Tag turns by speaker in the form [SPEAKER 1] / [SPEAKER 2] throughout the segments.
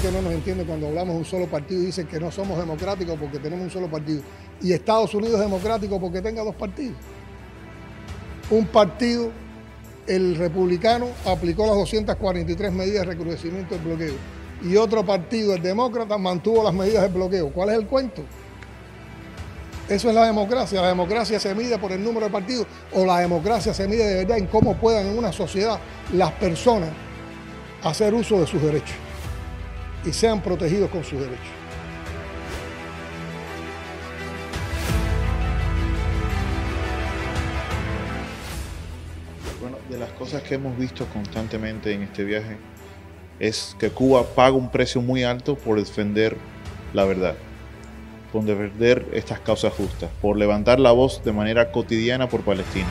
[SPEAKER 1] que no nos entiende cuando hablamos de un solo partido y dicen que no somos democráticos porque tenemos un solo partido. Y Estados Unidos es democrático porque tenga dos partidos. Un partido, el republicano, aplicó las 243 medidas de recrudecimiento del bloqueo. Y otro partido, el demócrata, mantuvo las medidas de bloqueo. ¿Cuál es el cuento? Eso es la democracia. La democracia se mide por el número de partidos o la democracia se mide de verdad en cómo puedan en una sociedad las personas hacer uso de sus derechos y sean protegidos con sus derechos.
[SPEAKER 2] Bueno, de las cosas que hemos visto constantemente en este viaje es que Cuba paga un precio muy alto por defender la verdad, por defender estas causas justas, por levantar la voz de manera cotidiana por Palestina.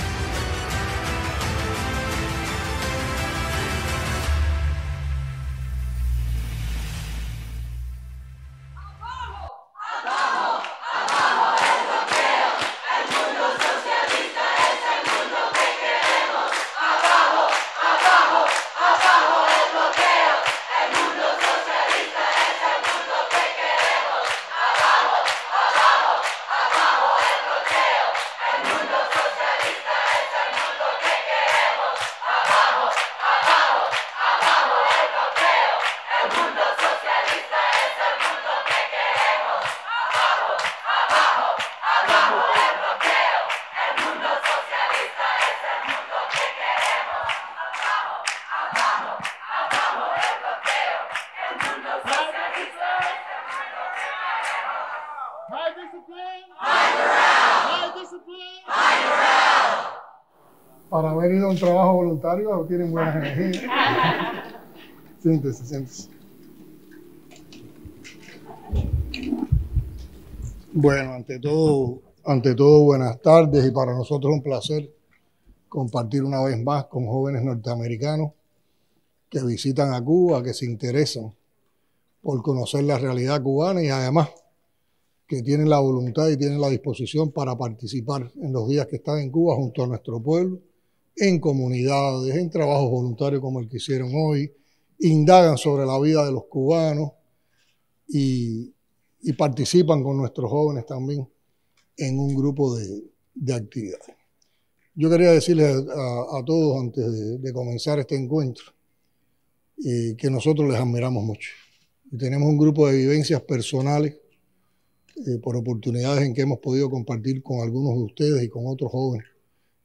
[SPEAKER 1] tienen buenas energías. siéntese, Bueno, ante todo, buenas tardes y para nosotros un placer compartir una vez más con jóvenes norteamericanos que visitan a Cuba, que se interesan por conocer la realidad cubana y además que tienen la voluntad y tienen la disposición para participar en los días que están en Cuba junto a nuestro pueblo en comunidades, en trabajos voluntarios como el que hicieron hoy, indagan sobre la vida de los cubanos y, participan con nuestros jóvenes también en un grupo de, actividades. Yo quería decirles a, todos antes de, comenzar este encuentro eh, que nosotros les admiramos mucho. tenemos un grupo de vivencias personales eh, por oportunidades en que hemos podido compartir con algunos de ustedes y con otros jóvenes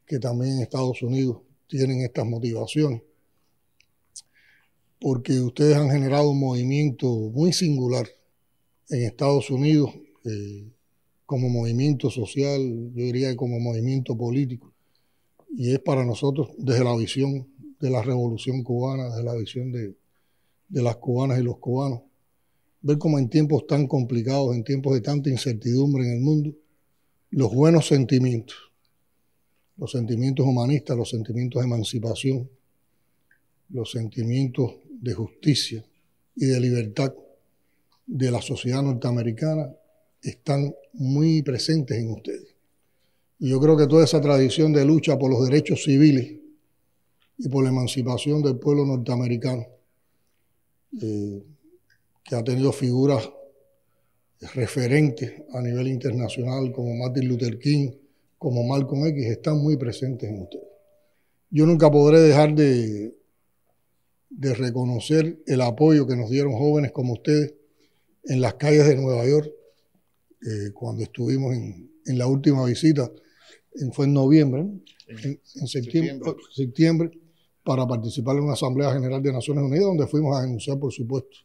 [SPEAKER 1] que también Estados Unidos tienen estas motivaciones, porque ustedes han generado un movimiento muy singular en Estados Unidos eh, como movimiento social, yo diría como movimiento político, y es para nosotros desde la visión de la revolución cubana, desde la visión de, de las cubanas y los cubanos, ver cómo en tiempos tan complicados, en tiempos de tanta incertidumbre en el mundo, los buenos sentimientos los sentimientos humanistas, los sentimientos de emancipación, los sentimientos de justicia y de libertad de la sociedad norteamericana están muy presentes en ustedes. Y yo creo que toda esa tradición de lucha por los derechos civiles y por la emancipación del pueblo norteamericano, eh, que ha tenido figuras referentes a nivel internacional como Martin Luther King, como Malcolm X están muy presentes en ustedes. Yo nunca podré dejar de, reconocer el apoyo que nos dieron jóvenes como ustedes en las calles de Nueva York, eh, cuando estuvimos en, la última visita, fue en noviembre, en, oh, septiembre, para participar en una Asamblea General de Naciones Unidas, donde fuimos a denunciar, por supuesto,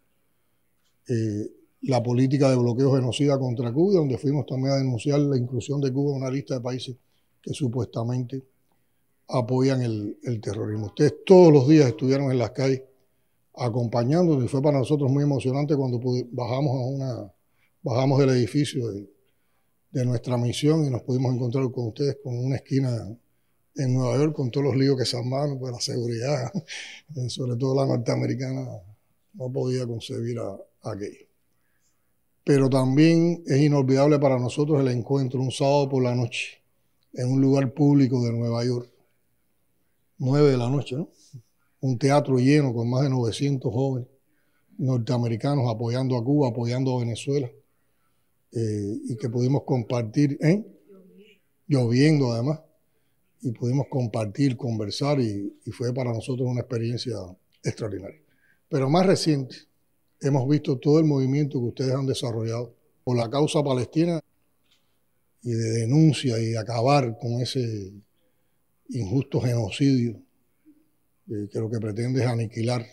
[SPEAKER 1] eh, la política de bloqueo genocida contra Cuba, donde fuimos también a denunciar la inclusión de Cuba en una lista de países que supuestamente apoyan el, terrorismo. Ustedes todos los días estuvieron en las calles acompañándonos y fue para nosotros muy emocionante cuando bajamos, a del edificio de, nuestra misión y nos pudimos encontrar con ustedes con una esquina en Nueva York con todos los líos que se armaron, pues la seguridad, sobre todo la norteamericana, no podía concebir aquello pero también es inolvidable para nosotros el encuentro un sábado por la noche en un lugar público de Nueva York. Nueve de la noche, ¿no? Un teatro lleno con más de 900 jóvenes norteamericanos apoyando a Cuba, apoyando a Venezuela, eh, y que pudimos compartir, ¿eh? lloviendo además, y pudimos compartir, conversar, y fue para nosotros una experiencia extraordinaria. Pero más reciente, hemos visto todo el movimiento que ustedes han desarrollado por la causa palestina y de denuncia y acabar con ese injusto genocidio que lo que pretende es aniquilar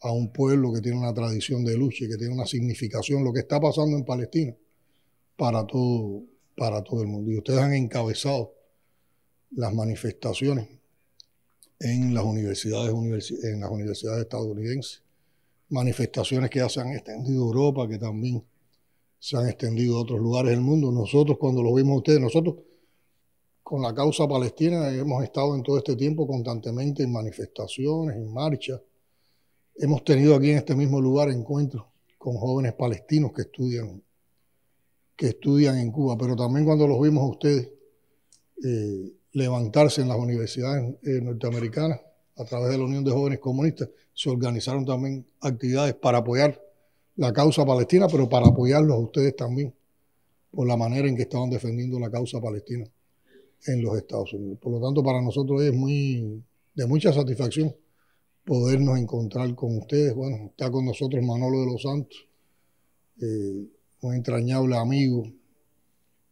[SPEAKER 1] a un pueblo que tiene una tradición de lucha y que tiene una significación, lo que está pasando en Palestina para todo, para todo el mundo. Y ustedes han encabezado las manifestaciones en las universidades, en las universidades estadounidenses manifestaciones que ya se han extendido a Europa, que también se han extendido a otros lugares del mundo. Nosotros, cuando los vimos a ustedes, nosotros con la causa palestina hemos estado en todo este tiempo constantemente en manifestaciones, en marchas. Hemos tenido aquí en este mismo lugar encuentros con jóvenes palestinos que estudian, que estudian en Cuba, pero también cuando los vimos a ustedes eh, levantarse en las universidades eh, norteamericanas, a través de la Unión de Jóvenes Comunistas, se organizaron también actividades para apoyar la causa palestina, pero para apoyarlos a ustedes también, por la manera en que estaban defendiendo la causa palestina en los Estados Unidos. Por lo tanto, para nosotros es muy de mucha satisfacción podernos encontrar con ustedes. Bueno, está con nosotros Manolo de los Santos, eh, un entrañable amigo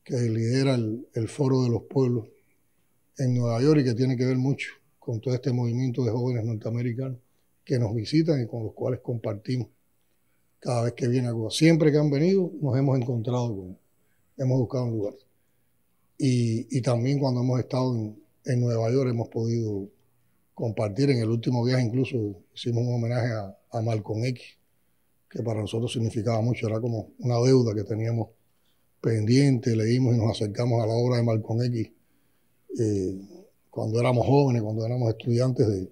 [SPEAKER 1] que lidera el Foro de los Pueblos en Nueva York y que tiene que ver mucho con todo este movimiento de jóvenes norteamericanos que nos visitan y con los cuales compartimos. Cada vez que viene Cuba. siempre que han venido, nos hemos encontrado con, hemos buscado un lugar. Y, también cuando hemos estado en, Nueva York hemos podido compartir. En el último viaje incluso hicimos un homenaje a, a Malcolm X, que para nosotros significaba mucho, era como una deuda que teníamos pendiente, leímos y nos acercamos a la obra de Malcolm X. Eh, cuando éramos jóvenes, cuando éramos estudiantes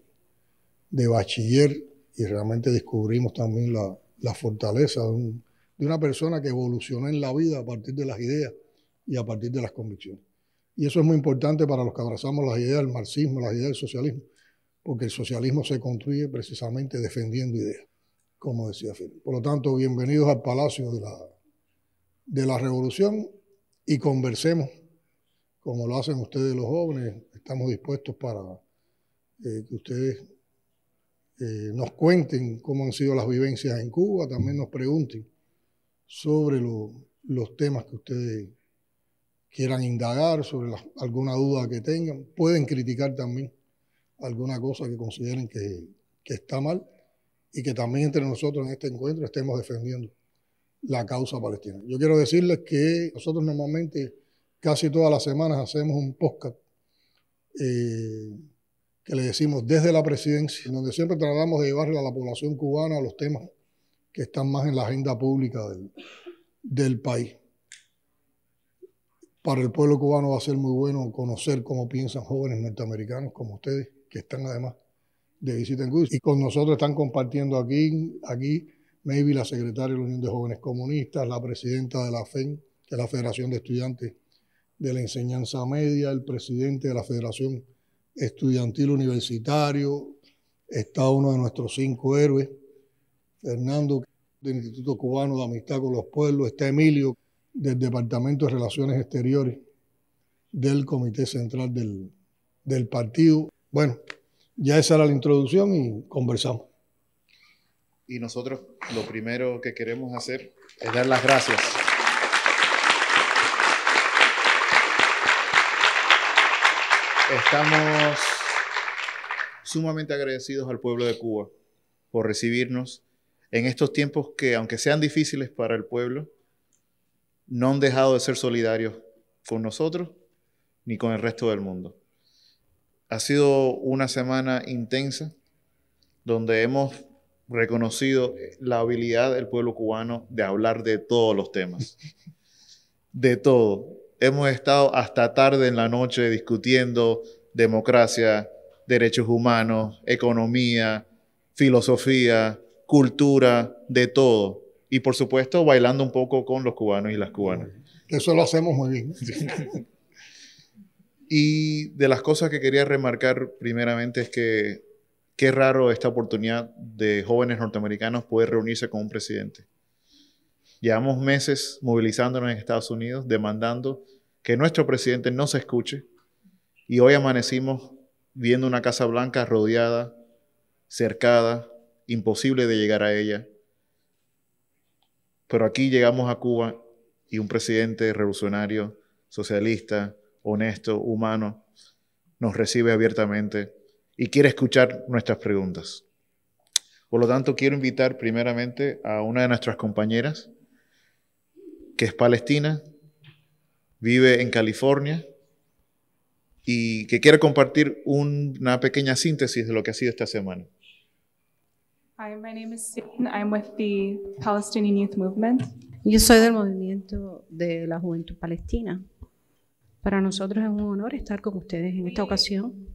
[SPEAKER 1] de, bachiller y realmente descubrimos también la, fortaleza de, una persona que evolucionó en la vida a partir de las ideas y a partir de las convicciones. Y eso es muy importante para los que abrazamos las ideas del marxismo, las ideas del socialismo, porque el socialismo se construye precisamente defendiendo ideas, como decía Felipe. Por lo tanto, bienvenidos al Palacio de la, de la Revolución y conversemos, como lo hacen ustedes los jóvenes, estamos dispuestos para eh, que ustedes eh, nos cuenten cómo han sido las vivencias en Cuba, también nos pregunten sobre los temas que ustedes quieran indagar, sobre alguna duda que tengan. Pueden criticar también alguna cosa que consideren que, que está mal y que también entre nosotros en este encuentro estemos defendiendo la causa palestina. Yo quiero decirles que nosotros normalmente casi todas las semanas hacemos un podcast eh, que le decimos desde la presidencia, donde siempre tratamos de llevarle a la población cubana los temas que están más en la agenda pública del, país. Para el pueblo cubano va a ser muy bueno conocer cómo piensan jóvenes norteamericanos como ustedes, que están además de visita en Cuba. Y con nosotros están compartiendo aquí, aquí Maybe, la secretaria de la Unión de Jóvenes Comunistas, la presidenta de la FEN, que es la Federación de Estudiantes de la enseñanza media, el presidente de la Federación Estudiantil Universitario, está uno de nuestros cinco héroes, Fernando del Instituto Cubano de Amistad con los Pueblos, está Emilio del Departamento de Relaciones Exteriores del Comité Central del, partido. Bueno, ya esa era la introducción y conversamos.
[SPEAKER 2] Y nosotros lo primero que queremos hacer es dar las gracias. Estamos sumamente agradecidos al pueblo de Cuba por recibirnos en estos tiempos que, aunque sean difíciles para el pueblo, no han dejado de ser solidarios con nosotros ni con el resto del mundo. Ha sido una semana intensa donde hemos reconocido la habilidad del pueblo cubano de hablar de todos los temas, de todo hemos estado hasta tarde en la noche discutiendo democracia, derechos humanos, economía, filosofía, cultura, de todo. Y por supuesto, bailando un poco con los cubanos y las cubanas.
[SPEAKER 1] Eso lo hacemos muy bien.
[SPEAKER 2] y de las cosas que quería remarcar primeramente es que qué raro esta oportunidad de jóvenes norteamericanos poder reunirse con un presidente. Llevamos meses movilizándonos en Estados Unidos, demandando que nuestro presidente no se escuche. Y hoy amanecimos viendo una Casa Blanca rodeada, cercada, imposible de llegar a ella. Pero aquí llegamos a Cuba y un presidente revolucionario, socialista, honesto, humano, nos recibe abiertamente y quiere escuchar nuestras preguntas. Por lo tanto, quiero invitar primeramente a una de nuestras compañeras, que es palestina, vive en California y que quiere compartir una pequeña síntesis de lo que ha sido esta semana.
[SPEAKER 3] Hi, my name is I'm with the Palestinian Youth Yo soy del movimiento de la Juventud Palestina. Para nosotros es un honor estar con ustedes en esta ocasión.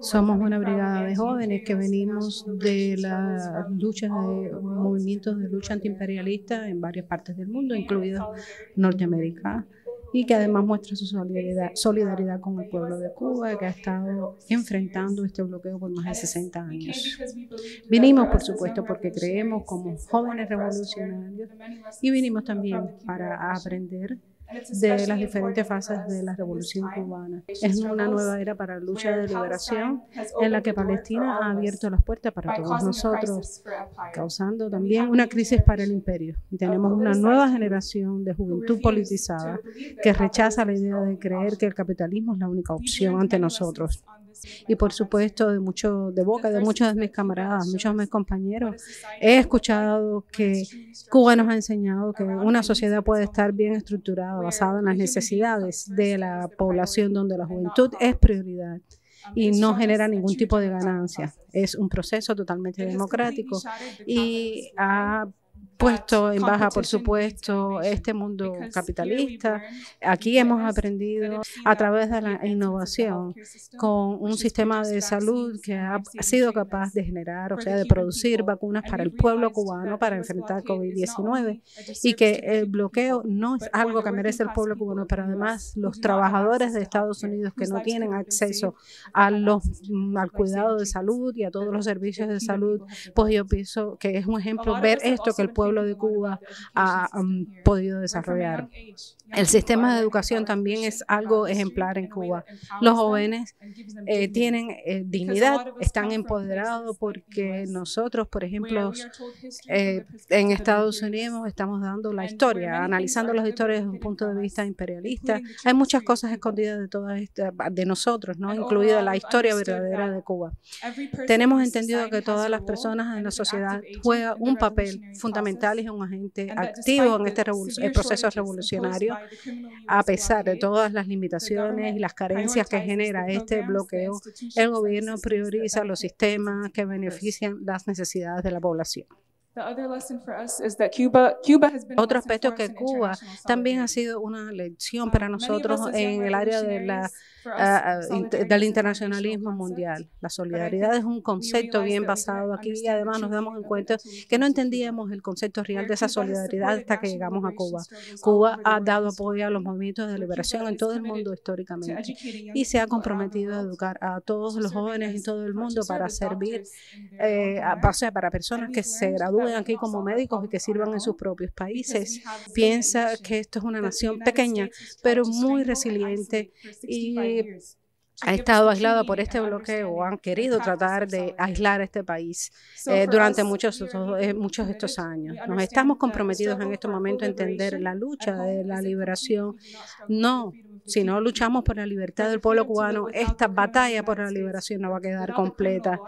[SPEAKER 3] Somos una brigada de jóvenes que venimos de las luchas de movimientos de lucha antiimperialista en varias partes del mundo, incluido Norteamérica, y que además muestra su solidaridad, solidaridad con el pueblo de Cuba que ha estado enfrentando este bloqueo por más de 60 años. Vinimos, por supuesto, porque creemos como jóvenes revolucionarios y vinimos también para aprender de las diferentes fases de la Revolución cubana. Es una nueva era para la lucha de liberación en la que Palestina ha abierto las puertas para todos nosotros, causando también una crisis para el imperio. Y tenemos una nueva generación de juventud politizada que rechaza la idea de creer que el capitalismo es la única opción ante nosotros y por supuesto de mucho de boca de muchos de mis camaradas, muchos de mis compañeros. He escuchado que Cuba nos ha enseñado que una sociedad puede estar bien estructurada basada en las necesidades de la población donde la juventud es prioridad y no genera ningún tipo de ganancia. Es un proceso totalmente democrático y ha puesto en baja, por supuesto, este mundo capitalista. Aquí hemos aprendido a través de la innovación con un sistema de salud que ha sido capaz de generar, o sea, de producir vacunas para el pueblo cubano para enfrentar COVID-19 y que el bloqueo no es algo que merece el pueblo cubano, pero además los trabajadores de Estados Unidos que no tienen acceso mm, al cuidado de salud y a todos los servicios de salud, pues yo pienso que es un ejemplo ver esto que el pueblo de Cuba ha podido desarrollar. El sistema de educación también es algo ejemplar en Cuba. Los jóvenes eh, tienen eh, dignidad, están empoderados porque nosotros, por ejemplo, eh, en Estados Unidos estamos dando la historia, analizando las historias desde un punto de vista imperialista. Hay muchas cosas escondidas de todas de nosotros, no incluida la historia verdadera de Cuba. Tenemos entendido que todas las personas en la sociedad juegan un papel fundamental es un agente activo en este proceso revolucionario, a pesar de todas las limitaciones y las carencias que genera este bloqueo, el gobierno prioriza los sistemas que benefician las necesidades de la población. Otro aspecto que Cuba también ha sido una lección um, para nosotros en el área de la, ah, ah, del internacionalismo mundial. La solidaridad es un concepto bien basado aquí y además nos damos cuenta que no entendíamos el concepto real de esa solidaridad hasta que llegamos a Cuba. Cuba ha dado apoyo a los movimientos de liberación en todo el mundo históricamente y se ha comprometido a educar a todos los jóvenes en todo el mundo para servir, eh, a, para personas que se gradúan aquí como médicos y que sirvan en sus propios países. Piensa que esto es una nación pequeña, pero muy resiliente y ha estado aislada por este bloqueo o han querido tratar de aislar este país eh, durante muchos, eh, muchos de estos años. Nos estamos comprometidos en este momento a entender la lucha de la liberación, no si no luchamos por la libertad del pueblo cubano, esta batalla por la liberación no va a quedar completa.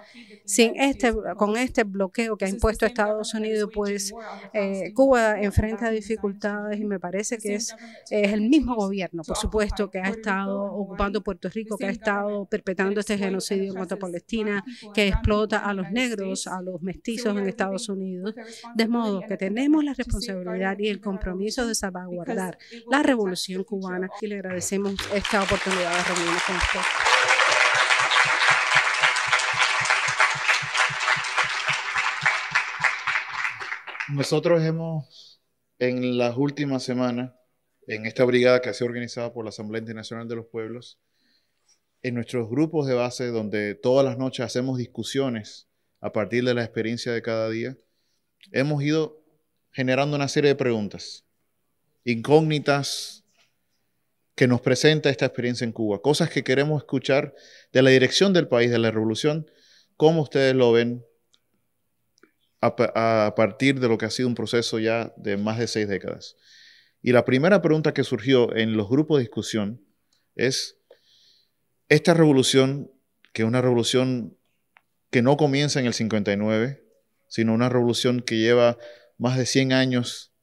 [SPEAKER 3] Sin este, con este bloqueo que ha impuesto Estados Unidos, pues eh, Cuba enfrenta dificultades y me parece que es, es el mismo gobierno, por supuesto, que ha estado ocupando Puerto Rico, que ha estado perpetrando este genocidio contra Palestina, que explota a los negros, a los mestizos en Estados Unidos. De modo que tenemos la responsabilidad y el compromiso de salvaguardar la revolución cubana y le agradecemos Hacemos esta oportunidad de reunirnos con usted.
[SPEAKER 2] Nosotros hemos, en las últimas semanas, en esta brigada que ha sido organizada por la Asamblea Internacional de los Pueblos, en nuestros grupos de base, donde todas las noches hacemos discusiones a partir de la experiencia de cada día, hemos ido generando una serie de preguntas, incógnitas, que nos presenta esta experiencia en Cuba, cosas que queremos escuchar de la dirección del país, de la revolución, cómo ustedes lo ven a, partir de lo que ha sido un proceso ya de más de seis décadas. Y la primera pregunta que surgió en los grupos de discusión es, esta revolución, que es una revolución que no comienza en el 59, sino una revolución que lleva más de 100 años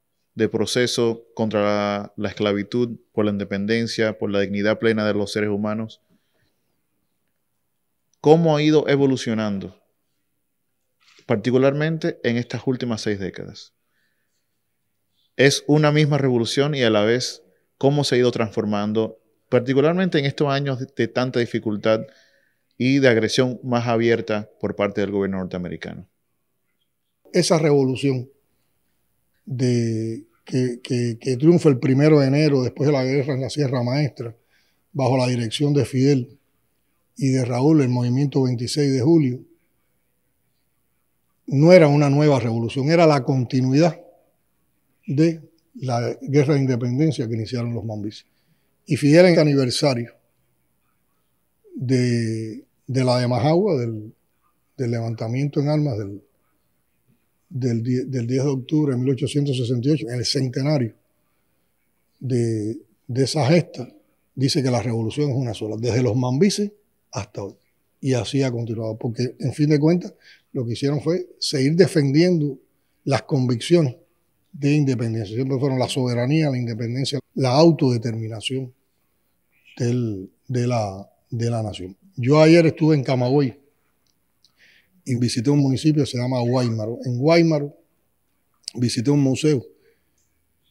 [SPEAKER 2] de proceso contra la, esclavitud, por la independencia, por la dignidad plena de los seres humanos. ¿Cómo ha ido evolucionando? Particularmente en estas últimas seis décadas. Es una misma revolución y a la vez cómo se ha ido transformando, particularmente en estos años de tanta dificultad y de agresión más abierta por parte del gobierno norteamericano.
[SPEAKER 1] Esa revolución de que, triunfa el primero de enero después de la guerra en la Sierra Maestra, bajo la dirección de Fidel y de Raúl, el movimiento 26 de julio, no era una nueva revolución, era la continuidad de la guerra de independencia que iniciaron los mambis. Y Fidel en el aniversario de, la de Majagua, del, del levantamiento en armas del del, del 10 de octubre de 1868, en el centenario de, esa gesta, dice que la revolución es una sola, desde los mambises hasta hoy. Y así ha continuado, porque en fin de cuentas lo que hicieron fue seguir defendiendo las convicciones de independencia. Siempre fueron la soberanía, la independencia, la autodeterminación de, la, de la nación. Yo ayer estuve en Camagüey y visité un municipio que se llama Guaymaro. En Guaymaro visité un museo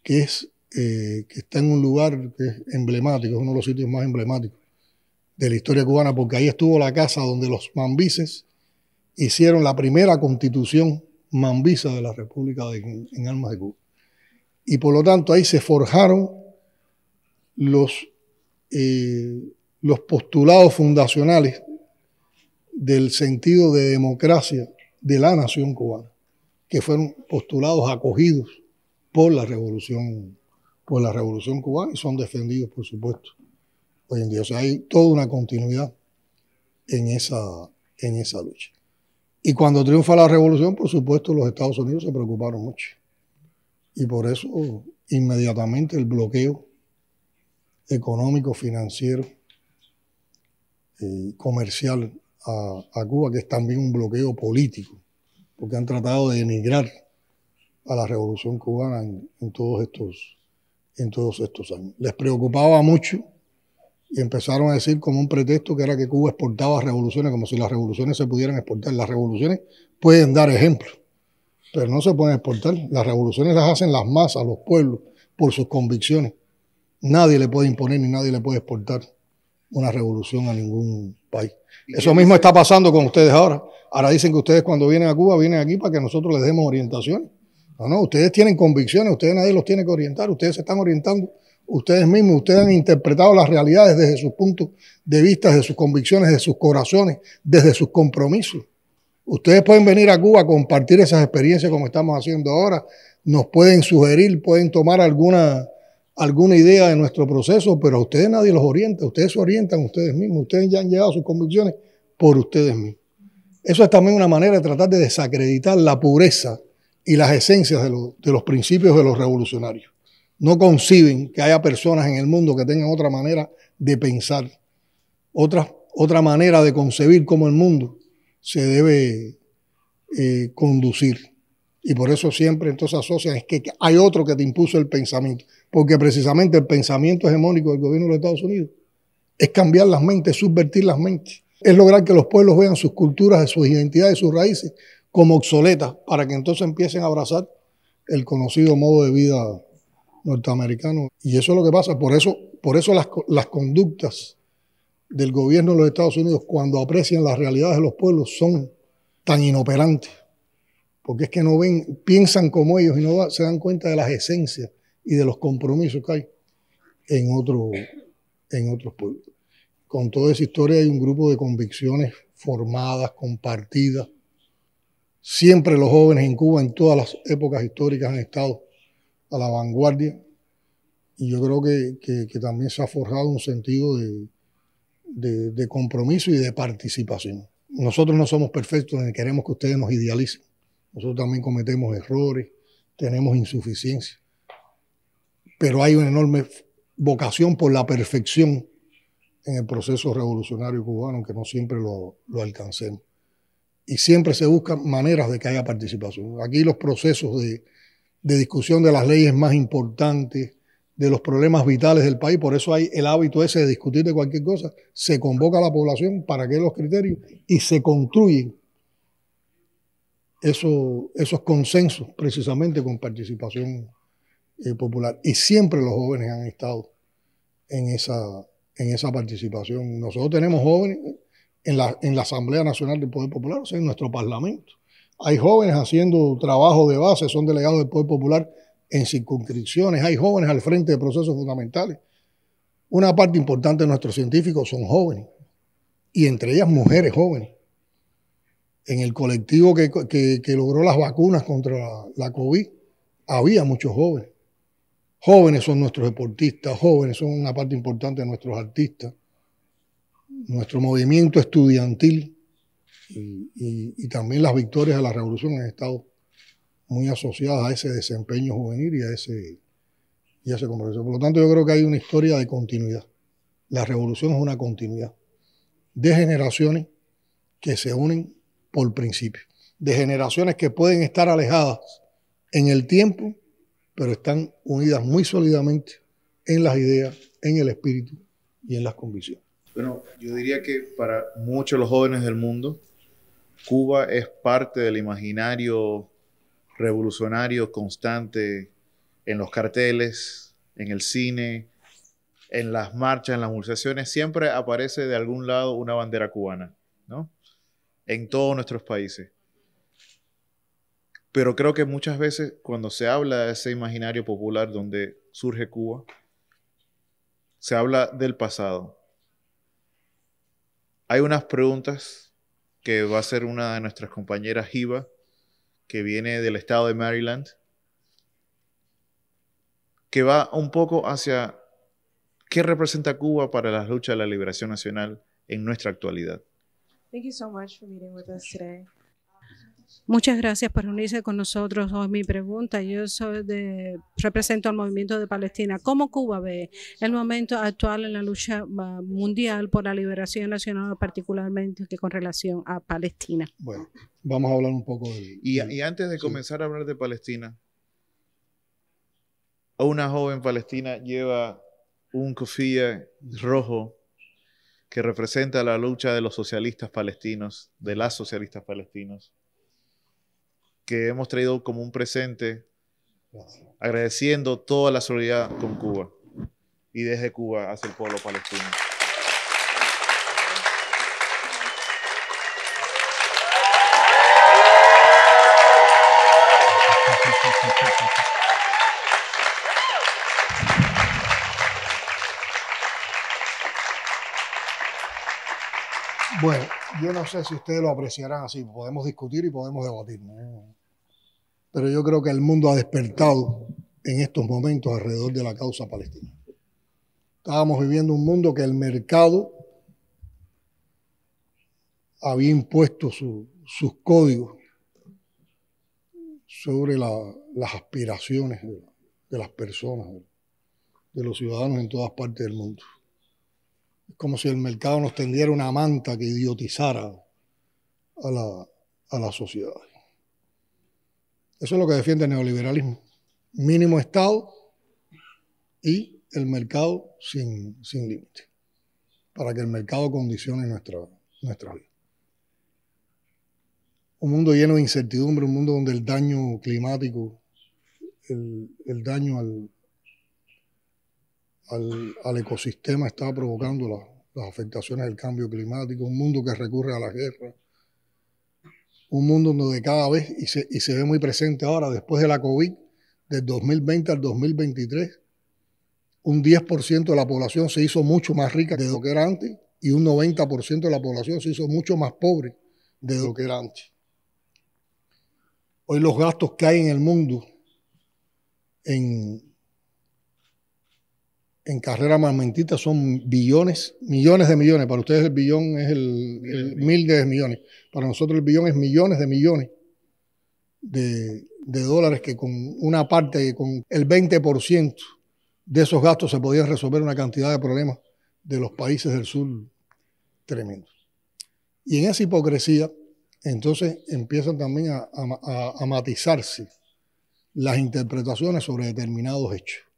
[SPEAKER 1] eh, que, está en un lugar que es emblemático, es uno de los sitios más emblemáticos de la historia cubana, porque ahí estuvo la casa donde los mambises hicieron la primera constitución mambisa de la República en armas de Cuba. Y por lo tanto ahí se forjaron los eh, postulados fundacionales del sentido de democracia de la nación cubana, que fueron postulados acogidos por la revolución, por la revolución cubana y son defendidos, por supuesto, hoy en día. O sea, hay toda una continuidad en esa, en esa lucha. Y cuando triunfa la revolución, por supuesto, los Estados Unidos se preocuparon mucho. Y por eso inmediatamente el bloqueo económico, financiero, eh, comercial a, Cuba, que es también un bloqueo político, porque han tratado de denigrar a la revolución cubana en, todos, estos, en todos estos años. Les preocupaba mucho y empezaron a decir como un pretexto que era que Cuba exportaba revoluciones, como si las revoluciones se pudieran exportar. Las revoluciones pueden dar ejemplo, pero no se pueden exportar. Las revoluciones las hacen las masas, los pueblos, por sus convicciones. Nadie le puede imponer ni nadie le puede exportar una revolución a ningún país. Eso mismo está pasando con ustedes ahora. Ahora dicen que ustedes cuando vienen a Cuba vienen aquí para que nosotros les demos orientación. No, no, ustedes tienen convicciones, ustedes nadie los tiene que orientar, ustedes se están orientando ustedes mismos, ustedes han interpretado las realidades desde sus puntos de vista, desde sus convicciones, desde sus corazones, desde sus compromisos. Ustedes pueden venir a Cuba a compartir esas experiencias como estamos haciendo ahora, nos pueden sugerir, pueden tomar alguna alguna idea de nuestro proceso, pero a ustedes nadie los orienta, ustedes se orientan ustedes mismos, ustedes ya han llegado a sus convicciones por ustedes mismos. Eso es también una manera de tratar de desacreditar la pureza y las esencias de, los principios de los revolucionarios. No conciben que haya personas en el mundo que tengan otra manera de pensar, otra, otra manera de concebir cómo el mundo se debe eh, conducir. Y por eso siempre entonces asocian es que hay otro que te impuso el pensamiento porque precisamente el pensamiento hegemónico del gobierno de los Estados Unidos es cambiar las mentes, subvertir las mentes, es lograr que los pueblos vean sus culturas, sus identidades, sus raíces como obsoletas para que entonces empiecen a abrazar el conocido modo de vida norteamericano. Y eso es lo que pasa, por eso, por eso las, las conductas del gobierno de los Estados Unidos cuando aprecian las realidades de los pueblos son tan inoperantes, porque es que no ven, piensan como ellos y no se dan cuenta de las esencias y de los compromisos que hay en, otro, en otros pueblos. Con toda esa historia hay un grupo de convicciones formadas, compartidas. Siempre los jóvenes en Cuba, en todas las épocas históricas, han estado a la vanguardia. Y yo creo que, que, también se ha forjado un sentido de, de, compromiso y de participación. Nosotros no somos perfectos ni queremos que ustedes nos idealicen. Nosotros también cometemos errores, tenemos insuficiencias pero hay una enorme vocación por la perfección en el proceso revolucionario cubano, aunque no siempre lo, alcancemos. Y siempre se buscan maneras de que haya participación. Aquí los procesos de, discusión de las leyes más importantes, de los problemas vitales del país. Por eso hay el hábito ese de discutir de cualquier cosa. Se convoca a la población para que los criterios y se construyen esos consensos precisamente con participación eh, popular. Y siempre los jóvenes han estado en esa, en esa participación. Nosotros tenemos jóvenes en la, en la Asamblea Nacional del Poder Popular, o sea, en nuestro Parlamento. Hay jóvenes haciendo trabajo de base, son delegados del Poder Popular en circunscripciones, hay jóvenes al frente de procesos fundamentales. Una parte importante de nuestros científicos son jóvenes, y entre ellas mujeres jóvenes. En el colectivo que, logró las vacunas contra la COVID, había muchos jóvenes. Jóvenes son nuestros deportistas, jóvenes son una parte importante de nuestros artistas. Nuestro movimiento estudiantil y, también las victorias de la revolución han estado muy asociadas a ese desempeño juvenil y a ese, y a ese compromiso. Por lo tanto, yo creo que hay una historia de continuidad. La revolución es una continuidad de generaciones que se unen por principio, de generaciones que pueden estar alejadas en el tiempo pero están unidas muy sólidamente en las ideas, en el espíritu y en las convicciones.
[SPEAKER 2] Bueno, yo diría que para muchos los jóvenes del mundo, Cuba es parte del imaginario revolucionario constante en los carteles, en el cine, en las marchas, en las movilizaciones, siempre aparece de algún lado una bandera cubana, ¿no? En todos nuestros países. Pero creo que muchas veces cuando se habla de ese imaginario popular donde surge Cuba, se habla del pasado. Hay unas preguntas que va a hacer una de nuestras compañeras, Jiva, que viene del estado de Maryland, que va un poco hacia qué representa Cuba para la lucha de la liberación nacional en nuestra actualidad.
[SPEAKER 3] Thank you so much for meeting with Muchas gracias por unirse con nosotros. Hoy mi pregunta, yo soy represento al movimiento de Palestina. ¿Cómo Cuba ve el momento actual en la lucha ah, mundial por la liberación nacional, particularmente que con relación a Palestina? Bueno, vamos a hablar un poco de...
[SPEAKER 2] Y, y antes de comenzar a hablar de Palestina, una joven palestina lleva un cofía rojo que representa la lucha de los socialistas palestinos, de las socialistas palestinas que hemos traído como un presente, agradeciendo toda la solidaridad con Cuba y desde Cuba hacia el pueblo palestino.
[SPEAKER 1] Bueno, yo no sé si ustedes lo apreciarán así, podemos discutir y podemos debatir pero yo creo que el mundo ha despertado en estos momentos alrededor de la causa palestina. Estábamos viviendo un mundo que el mercado había impuesto sus códigos sobre las aspiraciones de, las personas, de, los ciudadanos en todas partes del mundo. Es como si el mercado nos tendiera una manta que idiotizara a la sociedad. Eso es lo que defiende el neoliberalismo. Mínimo Estado y el mercado sin, límite, para que el mercado condicione nuestra, vida. Un mundo lleno de incertidumbre, un mundo donde el daño climático, el, daño al, al, ecosistema está provocando las afectaciones del cambio climático, un mundo que recurre a la guerra, un mundo donde cada vez, y se, ve muy presente ahora, después de la COVID, del 2020 al 2023, un 10% de la población se hizo mucho más rica de lo que era antes y un 90% de la población se hizo mucho más pobre de lo que era antes. Hoy los gastos que hay en el mundo en en carrera más son billones, millones de millones. Para ustedes el billón es el, mil de millones. Para nosotros el billón es millones de millones de, dólares que con una parte, con el 20% de esos gastos se podía resolver una cantidad de problemas de los países del sur tremendo. Y en esa hipocresía, entonces empiezan también a matizarse las interpretaciones sobre determinados hechos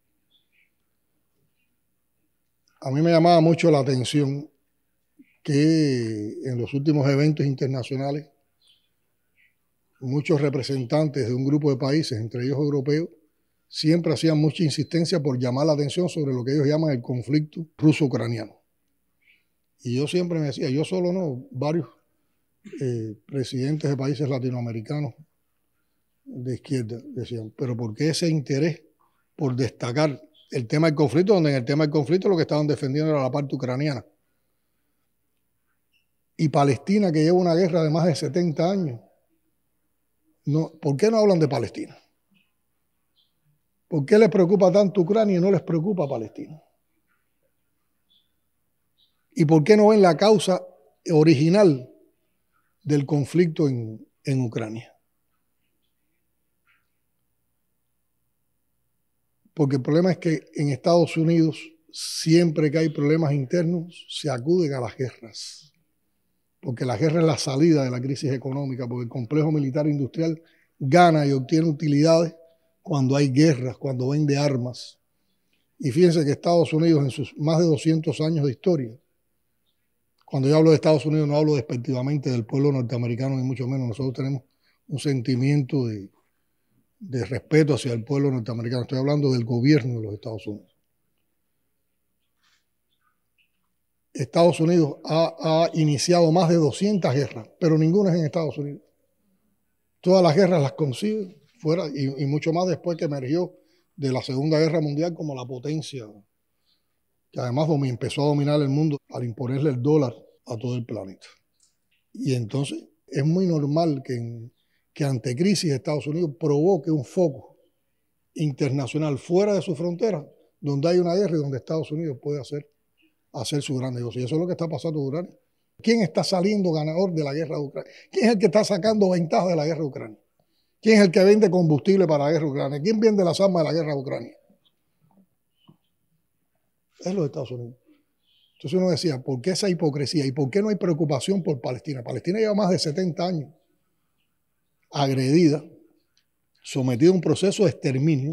[SPEAKER 1] a mí me llamaba mucho la atención que en los últimos eventos internacionales muchos representantes de un grupo de países, entre ellos europeos, siempre hacían mucha insistencia por llamar la atención sobre lo que ellos llaman el conflicto ruso-ucraniano. Y yo siempre me decía, yo solo no, varios eh, presidentes de países latinoamericanos de izquierda decían, pero ¿por qué ese interés por destacar el tema del conflicto, donde en el tema del conflicto lo que estaban defendiendo era la parte ucraniana. Y Palestina, que lleva una guerra de más de 70 años. No, ¿Por qué no hablan de Palestina? ¿Por qué les preocupa tanto Ucrania y no les preocupa Palestina? ¿Y por qué no ven la causa original del conflicto en Ucrania? porque el problema es que en Estados Unidos siempre que hay problemas internos se acuden a las guerras, porque la guerra es la salida de la crisis económica, porque el complejo militar industrial gana y obtiene utilidades cuando hay guerras, cuando vende armas. Y fíjense que Estados Unidos en sus más de 200 años de historia, cuando yo hablo de Estados Unidos no hablo despectivamente del pueblo norteamericano, ni mucho menos, nosotros tenemos un sentimiento de, de respeto hacia el pueblo norteamericano. Estoy hablando del gobierno de los Estados Unidos. Estados Unidos ha, iniciado más de 200 guerras, pero ninguna es en Estados Unidos. Todas las guerras las consigue fuera y, y mucho más después que emergió de la Segunda Guerra Mundial como la potencia que además empezó a dominar el mundo al imponerle el dólar a todo el planeta. Y entonces es muy normal que en que ante crisis Estados Unidos provoque un foco internacional fuera de su frontera, donde hay una guerra y donde Estados Unidos puede hacer, hacer su gran negocio. Y eso es lo que está pasando Ucrania ¿Quién está saliendo ganador de la guerra de Ucrania? ¿Quién es el que está sacando ventaja de la guerra de Ucrania? ¿Quién es el que vende combustible para la guerra de Ucrania? ¿Quién vende las armas de la guerra de Ucrania? Es los Estados Unidos. Entonces uno decía, ¿por qué esa hipocresía? ¿Y por qué no hay preocupación por Palestina? Palestina lleva más de 70 años agredida, sometida a un proceso de exterminio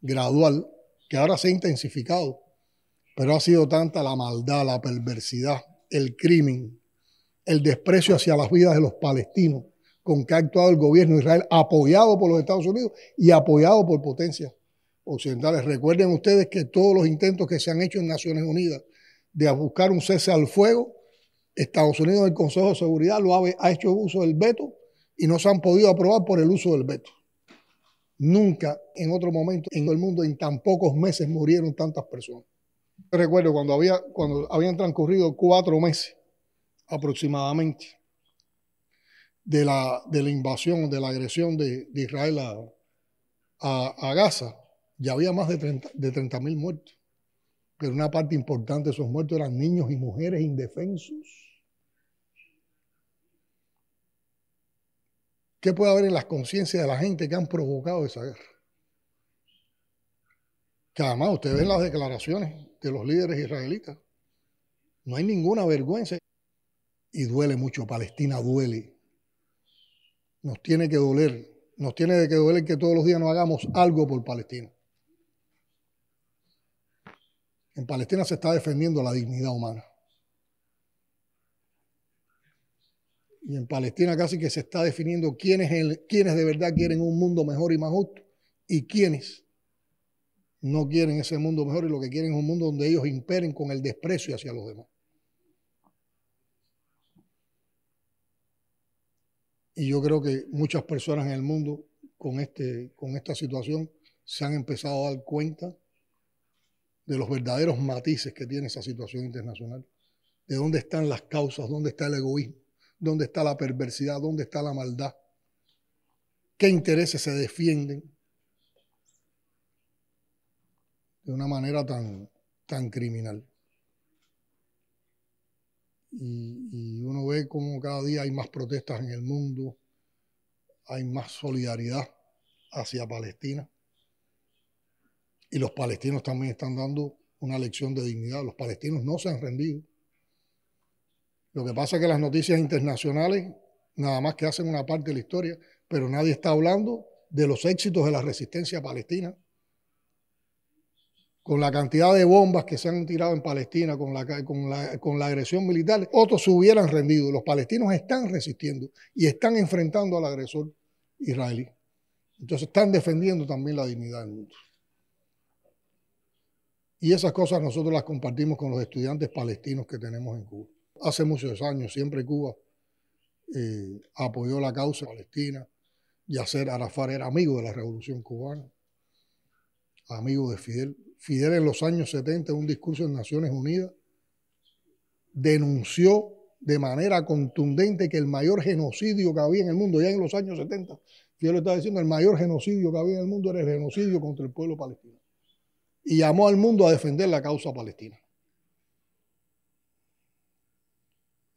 [SPEAKER 1] gradual que ahora se ha intensificado, pero ha sido tanta la maldad, la perversidad, el crimen, el desprecio hacia las vidas de los palestinos con que ha actuado el gobierno de Israel, apoyado por los Estados Unidos y apoyado por potencias occidentales. Recuerden ustedes que todos los intentos que se han hecho en Naciones Unidas de buscar un cese al fuego, Estados Unidos, el Consejo de Seguridad, lo ha hecho uso del veto y no se han podido aprobar por el uso del veto. Nunca en otro momento en el mundo, en tan pocos meses, murieron tantas personas. recuerdo cuando, había, cuando habían transcurrido cuatro meses aproximadamente de la, de la invasión, de la agresión de, Israel a, Gaza, ya había más de 30 muertos. Pero una parte importante de esos muertos eran niños y mujeres indefensos ¿Qué puede haber en las conciencias de la gente que han provocado esa guerra? Que además ustedes ven las declaraciones de los líderes israelitas. No hay ninguna vergüenza. Y duele mucho, Palestina duele. Nos tiene que doler. Nos tiene que doler que todos los días no hagamos algo por Palestina. En Palestina se está defendiendo la dignidad humana. y en Palestina casi que se está definiendo quiénes, de verdad quieren un mundo mejor y más justo y quiénes no quieren ese mundo mejor y lo que quieren es un mundo donde ellos imperen con el desprecio hacia los demás. Y yo creo que muchas personas en el mundo con, este, con esta situación se han empezado a dar cuenta de los verdaderos matices que tiene esa situación internacional, de dónde están las causas, dónde está el egoísmo dónde está la perversidad, dónde está la maldad, qué intereses se defienden de una manera tan, tan criminal. Y, y, uno ve cómo cada día hay más protestas en el mundo, hay más solidaridad hacia Palestina. Y los palestinos también están dando una lección de dignidad. Los palestinos no se han rendido. Lo que pasa es que las noticias internacionales nada más que hacen una parte de la historia, pero nadie está hablando de los éxitos de la resistencia palestina. Con la cantidad de bombas que se han tirado en Palestina, con la, con la, agresión militar, otros se hubieran rendido. Los palestinos están resistiendo y están enfrentando al agresor israelí. Entonces están defendiendo también la dignidad del mundo. Y esas cosas nosotros las compartimos con los estudiantes palestinos que tenemos en Cuba. Hace muchos años, siempre Cuba eh, apoyó la causa palestina. Yacer Arafat era amigo de la revolución cubana, amigo de Fidel. Fidel en los años 70, en un discurso en Naciones Unidas, denunció de manera contundente que el mayor genocidio que había en el mundo, ya en los años 70, Fidel estaba diciendo, el mayor genocidio que había en el mundo era el genocidio contra el pueblo palestino. Y llamó al mundo a defender la causa palestina.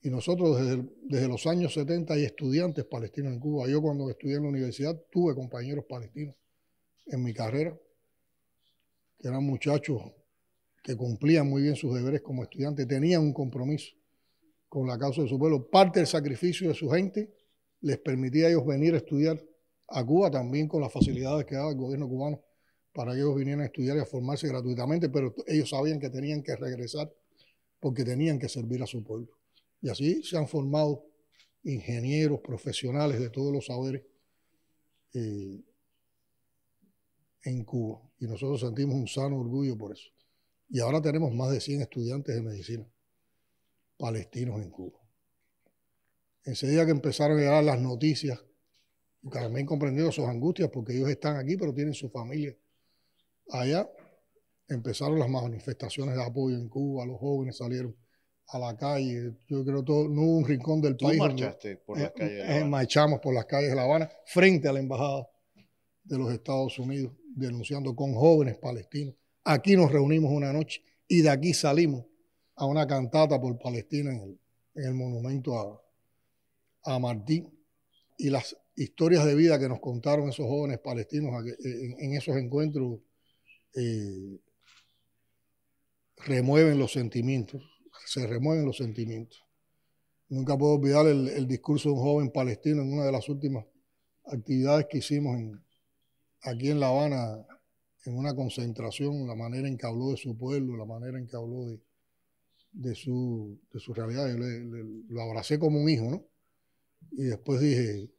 [SPEAKER 1] Y nosotros desde, desde, los años 70 hay estudiantes palestinos en Cuba. Yo cuando estudié en la universidad tuve compañeros palestinos en mi carrera, que eran muchachos que cumplían muy bien sus deberes como estudiantes, tenían un compromiso con la causa de su pueblo. Parte del sacrificio de su gente les permitía a ellos venir a estudiar a Cuba también con las facilidades que daba el gobierno cubano para que ellos vinieran a estudiar y a formarse gratuitamente, pero ellos sabían que tenían que regresar porque tenían que servir a su pueblo. Y así se han formado ingenieros profesionales de todos los saberes eh, en Cuba. Y nosotros sentimos un sano orgullo por eso. Y ahora tenemos más de 100 estudiantes de medicina palestinos en Cuba. Ese día que empezaron a llegar las noticias, también comprendieron sus angustias porque ellos están aquí, pero tienen su familia allá. Empezaron las manifestaciones de apoyo en Cuba, los jóvenes salieron a la calle. Yo creo todo, no hubo un rincón del ¿Tú país. marchaste por eh, las calles de La eh, Habana. Marchamos por las calles de La Habana frente a la embajada de los Estados Unidos, denunciando con jóvenes palestinos. Aquí nos reunimos una noche y de aquí salimos a una cantata por Palestina en el, monumento a, Martín. Y las historias de vida que nos contaron esos jóvenes palestinos eh, en, esos encuentros remueven los sentimientos se remueven los sentimientos. Nunca puedo olvidar el, discurso de un joven palestino en una de las últimas actividades que hicimos en, aquí en La Habana, en una concentración, la manera en que habló de su pueblo, la manera en que habló de, su, realidad. Yo lo abracé como un hijo, ¿no? Y después dije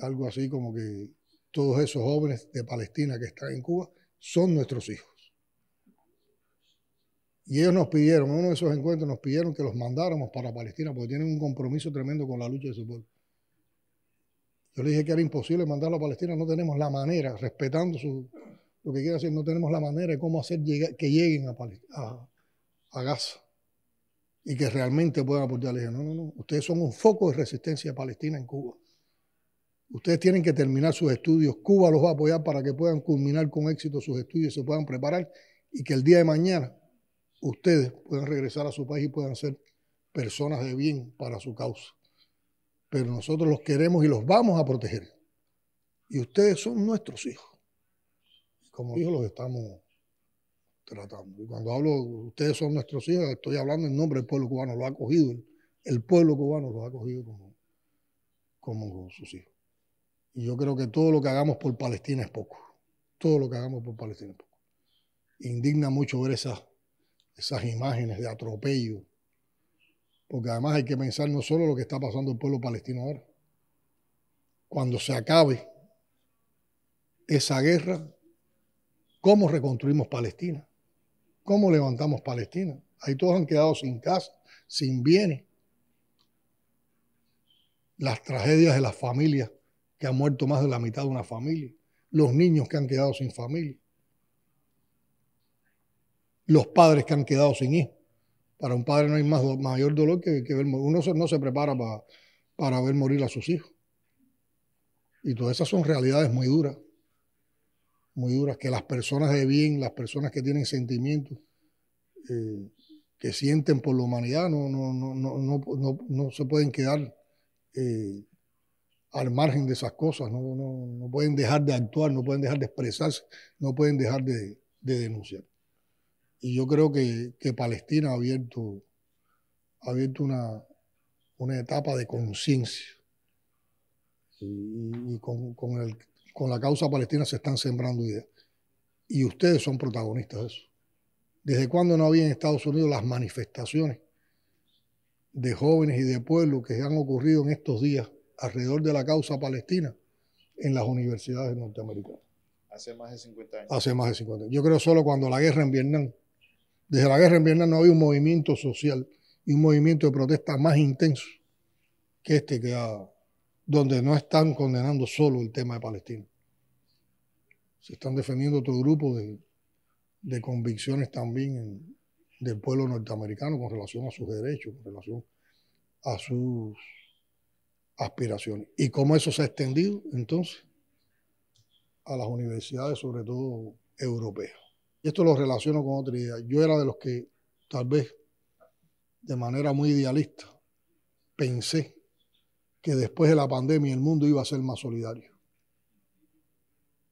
[SPEAKER 1] algo así como que todos esos jóvenes de Palestina que están en Cuba son nuestros hijos. Y ellos nos pidieron, en uno de esos encuentros nos pidieron que los mandáramos para Palestina porque tienen un compromiso tremendo con la lucha de su pueblo. Yo les dije que era imposible mandarlo a Palestina, no tenemos la manera, respetando su, lo que quiero decir, no tenemos la manera de cómo hacer que lleguen a, Gaza y que realmente puedan aportar. Le dije, no, no, no, ustedes son un foco de resistencia palestina en Cuba. Ustedes tienen que terminar sus estudios, Cuba los va a apoyar para que puedan culminar con éxito sus estudios, y se puedan preparar y que el día de mañana ustedes puedan regresar a su país y puedan ser personas de bien para su causa. Pero nosotros los queremos y los vamos a proteger. Y ustedes son nuestros hijos. Como hijos los estamos tratando. Y cuando hablo, ustedes son nuestros hijos, estoy hablando en nombre del pueblo cubano, lo ha acogido, el pueblo cubano los ha acogido como, como sus hijos. Y yo creo que todo lo que hagamos por Palestina es poco. Todo lo que hagamos por Palestina es poco. Indigna mucho ver esa esas imágenes de atropello, porque además hay que pensar no solo lo que está pasando el pueblo palestino ahora, cuando se acabe esa guerra, ¿cómo reconstruimos Palestina? ¿Cómo levantamos Palestina? Ahí todos han quedado sin casa, sin bienes. Las tragedias de las familias, que han muerto más de la mitad de una familia. Los niños que han quedado sin familia los padres que han quedado sin hijos. Para un padre no hay más, mayor dolor que, ver morir. Uno no se prepara para, ver morir a sus hijos. Y todas esas son realidades muy duras, muy duras, que las personas de bien, las personas que tienen sentimientos, eh, que sienten por la humanidad, no, no, no, no se pueden quedar eh, al margen de esas cosas, no, pueden dejar de actuar, no pueden dejar de expresarse, no pueden dejar de denunciar. Y yo creo que, Palestina ha abierto, abierto una, una etapa de conciencia. Y, con, con, la causa palestina se están sembrando ideas. Y ustedes son protagonistas de eso. ¿Desde cuándo no había en Estados Unidos las manifestaciones de jóvenes y de pueblos que han ocurrido en estos días alrededor de la causa palestina en las universidades norteamericanas?
[SPEAKER 2] Hace más de 50 años. Hace
[SPEAKER 1] más de 50 años. Yo creo solo cuando la guerra en Vietnam desde la guerra en Vietnam no hay un movimiento social y un movimiento de protesta más intenso que este que donde no están condenando solo el tema de Palestina. Se están defendiendo otro grupo de, convicciones también del pueblo norteamericano con relación a sus derechos, con relación a sus aspiraciones. ¿Y cómo eso se ha extendido entonces? A las universidades, sobre todo europeas esto lo relaciono con otra idea, yo era de los que tal vez de manera muy idealista pensé que después de la pandemia el mundo iba a ser más solidario.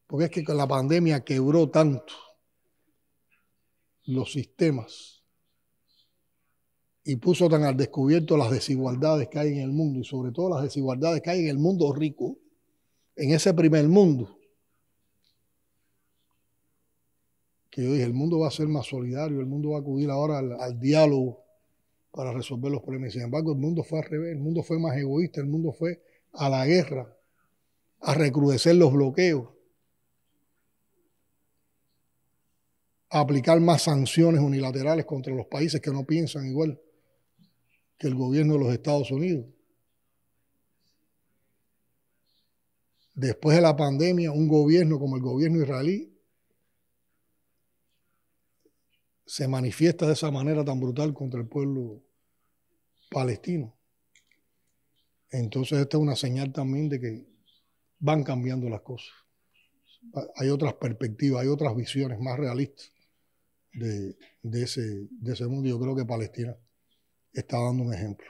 [SPEAKER 1] Porque es que la pandemia quebró tanto los sistemas y puso tan al descubierto las desigualdades que hay en el mundo y sobre todo las desigualdades que hay en el mundo rico, en ese primer mundo, que yo el mundo va a ser más solidario, el mundo va a acudir ahora al, al diálogo para resolver los problemas. Sin embargo, el mundo fue al revés, el mundo fue más egoísta, el mundo fue a la guerra, a recrudecer los bloqueos, a aplicar más sanciones unilaterales contra los países que no piensan igual que el gobierno de los Estados Unidos. Después de la pandemia, un gobierno como el gobierno israelí se manifiesta de esa manera tan brutal contra el pueblo palestino. Entonces esta es una señal también de que van cambiando las cosas. Hay otras perspectivas, hay otras visiones más realistas de, ese, de ese mundo. Yo creo que Palestina está dando un ejemplo.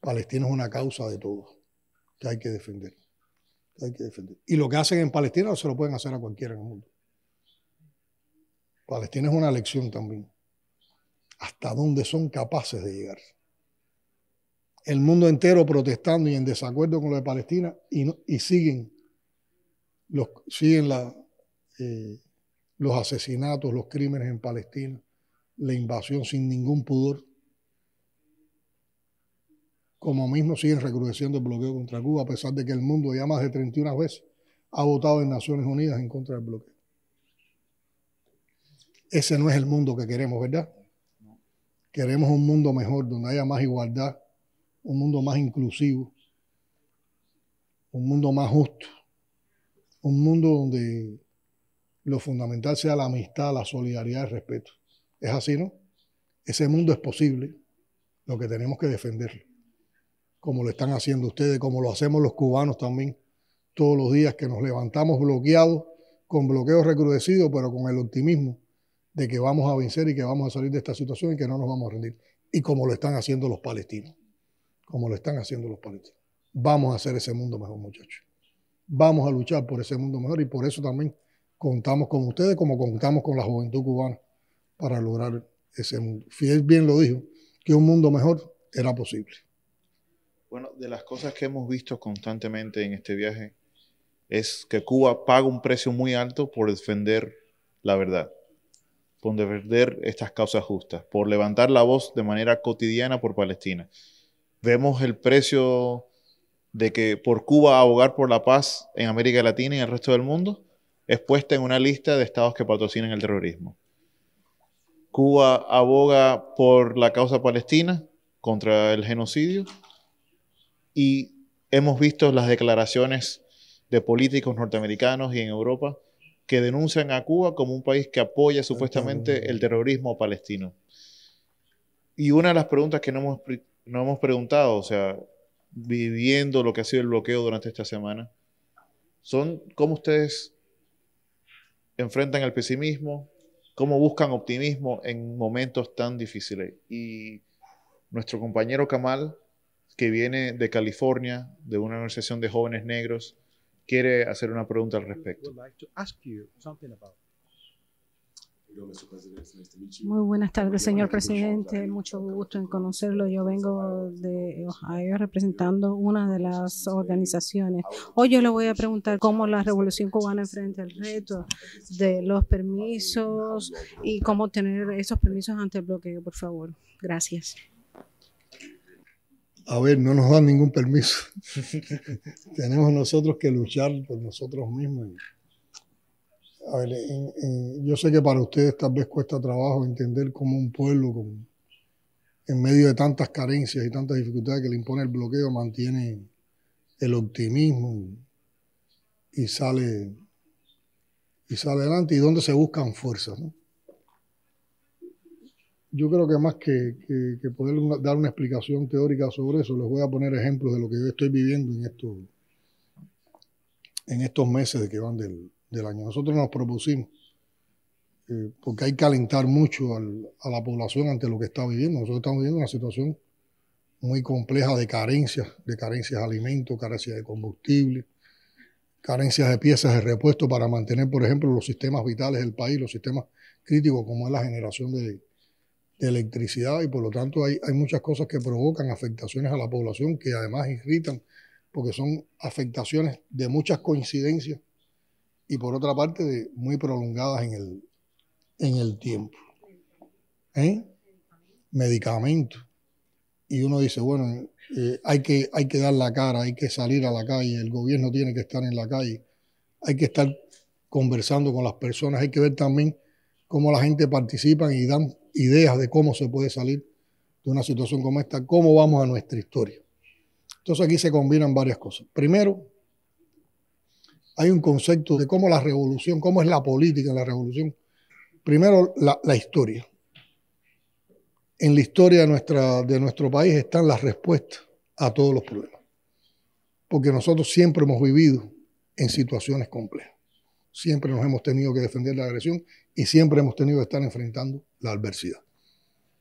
[SPEAKER 1] Palestina es una causa de todo, que hay que defender. hay que defender. Y lo que hacen en Palestina se lo pueden hacer a cualquiera en el mundo. Palestina es una lección también. Hasta dónde son capaces de llegar. El mundo entero protestando y en desacuerdo con lo de Palestina y, siguen, los, eh, los asesinatos, los crímenes en Palestina, la invasión sin ningún pudor. Como mismo siguen recrudeciendo el bloqueo contra Cuba, a pesar de que el mundo ya más de 31 veces ha votado en Naciones Unidas en contra del bloqueo. Ese no es el mundo que queremos, ¿verdad? Queremos un mundo mejor, donde haya más igualdad, un mundo más inclusivo, un mundo más justo, un mundo donde lo fundamental sea la amistad, la solidaridad, el respeto. ¿Es así, no? Ese mundo es posible, lo que tenemos que defenderlo, como lo están haciendo ustedes, como lo hacemos los cubanos también, todos los días que nos levantamos bloqueados, con bloqueos recrudecidos, pero con el optimismo de que vamos a vencer y que vamos a salir de esta situación y que no nos vamos a rendir. Y como lo están haciendo los palestinos, como lo están haciendo los palestinos. Vamos a hacer ese mundo mejor, muchachos. Vamos a luchar por ese mundo mejor y por eso también contamos con ustedes como contamos con la juventud cubana para lograr ese mundo. Fidel bien lo dijo, que un mundo mejor era posible.
[SPEAKER 2] Bueno, de las cosas que hemos visto constantemente en este viaje es que Cuba paga un precio muy alto por defender la verdad por defender estas causas justas, por levantar la voz de manera cotidiana por Palestina. Vemos el precio de que por Cuba abogar por la paz en América Latina y en el resto del mundo es puesta en una lista de estados que patrocinan el terrorismo. Cuba aboga por la causa palestina contra el genocidio y hemos visto las declaraciones de políticos norteamericanos y en Europa que denuncian a Cuba como un país que apoya supuestamente el terrorismo palestino. Y una de las preguntas que no hemos, hemos preguntado, o sea, viviendo lo que ha sido el bloqueo durante esta semana, son cómo ustedes enfrentan el pesimismo, cómo buscan optimismo en momentos tan difíciles. Y nuestro compañero Kamal, que viene de California, de una organización de jóvenes negros, quiere hacer una pregunta al respecto.
[SPEAKER 3] Muy buenas tardes, señor presidente. Mucho gusto en conocerlo. Yo vengo de Ohio representando una de las organizaciones. Hoy yo le voy a preguntar cómo la revolución cubana enfrenta el reto de los permisos y cómo tener esos permisos ante el bloqueo, por favor. Gracias
[SPEAKER 1] a ver, no nos dan ningún permiso. Tenemos nosotros que luchar por nosotros mismos. A ver, yo sé que para ustedes tal vez cuesta trabajo entender cómo un pueblo, en medio de tantas carencias y tantas dificultades que le impone el bloqueo, mantiene el optimismo y, sale y sale adelante y dónde se buscan fuerzas. ¿no? yo creo que más que, poder dar una explicación teórica sobre eso, les voy a poner ejemplos de lo que yo estoy viviendo en, en estos meses de que van del, año. Nosotros nos propusimos, eh, porque hay que alentar mucho a la población ante lo que está viviendo. Nosotros estamos viviendo una situación muy compleja de carencias, de carencias de alimentos, carencias de combustible, carencias de piezas de repuesto para mantener, por ejemplo, los sistemas vitales del país, los sistemas críticos como es la generación de, de electricidad y por lo tanto hay, muchas cosas que provocan afectaciones a la población que además irritan porque son afectaciones de muchas coincidencias y por otra parte de muy prolongadas en el, en el tiempo. ¿Eh? Medicamentos. Y uno dice, bueno, eh, hay, que, hay que dar la cara, hay que salir a la calle, el gobierno tiene que estar en la calle, hay que estar conversando con las personas, hay que ver también cómo la gente participa y dan ideas de cómo se puede salir de una situación como esta, cómo vamos a nuestra historia. Entonces aquí se combinan varias cosas. Primero, hay un concepto de cómo la revolución, cómo es la política en la revolución. Primero, la, historia. En la historia de, nuestra, de nuestro país están las respuestas a todos los problemas. Porque nosotros siempre hemos vivido en situaciones complejas. Siempre nos hemos tenido que defender la agresión y siempre hemos tenido que estar enfrentando la adversidad.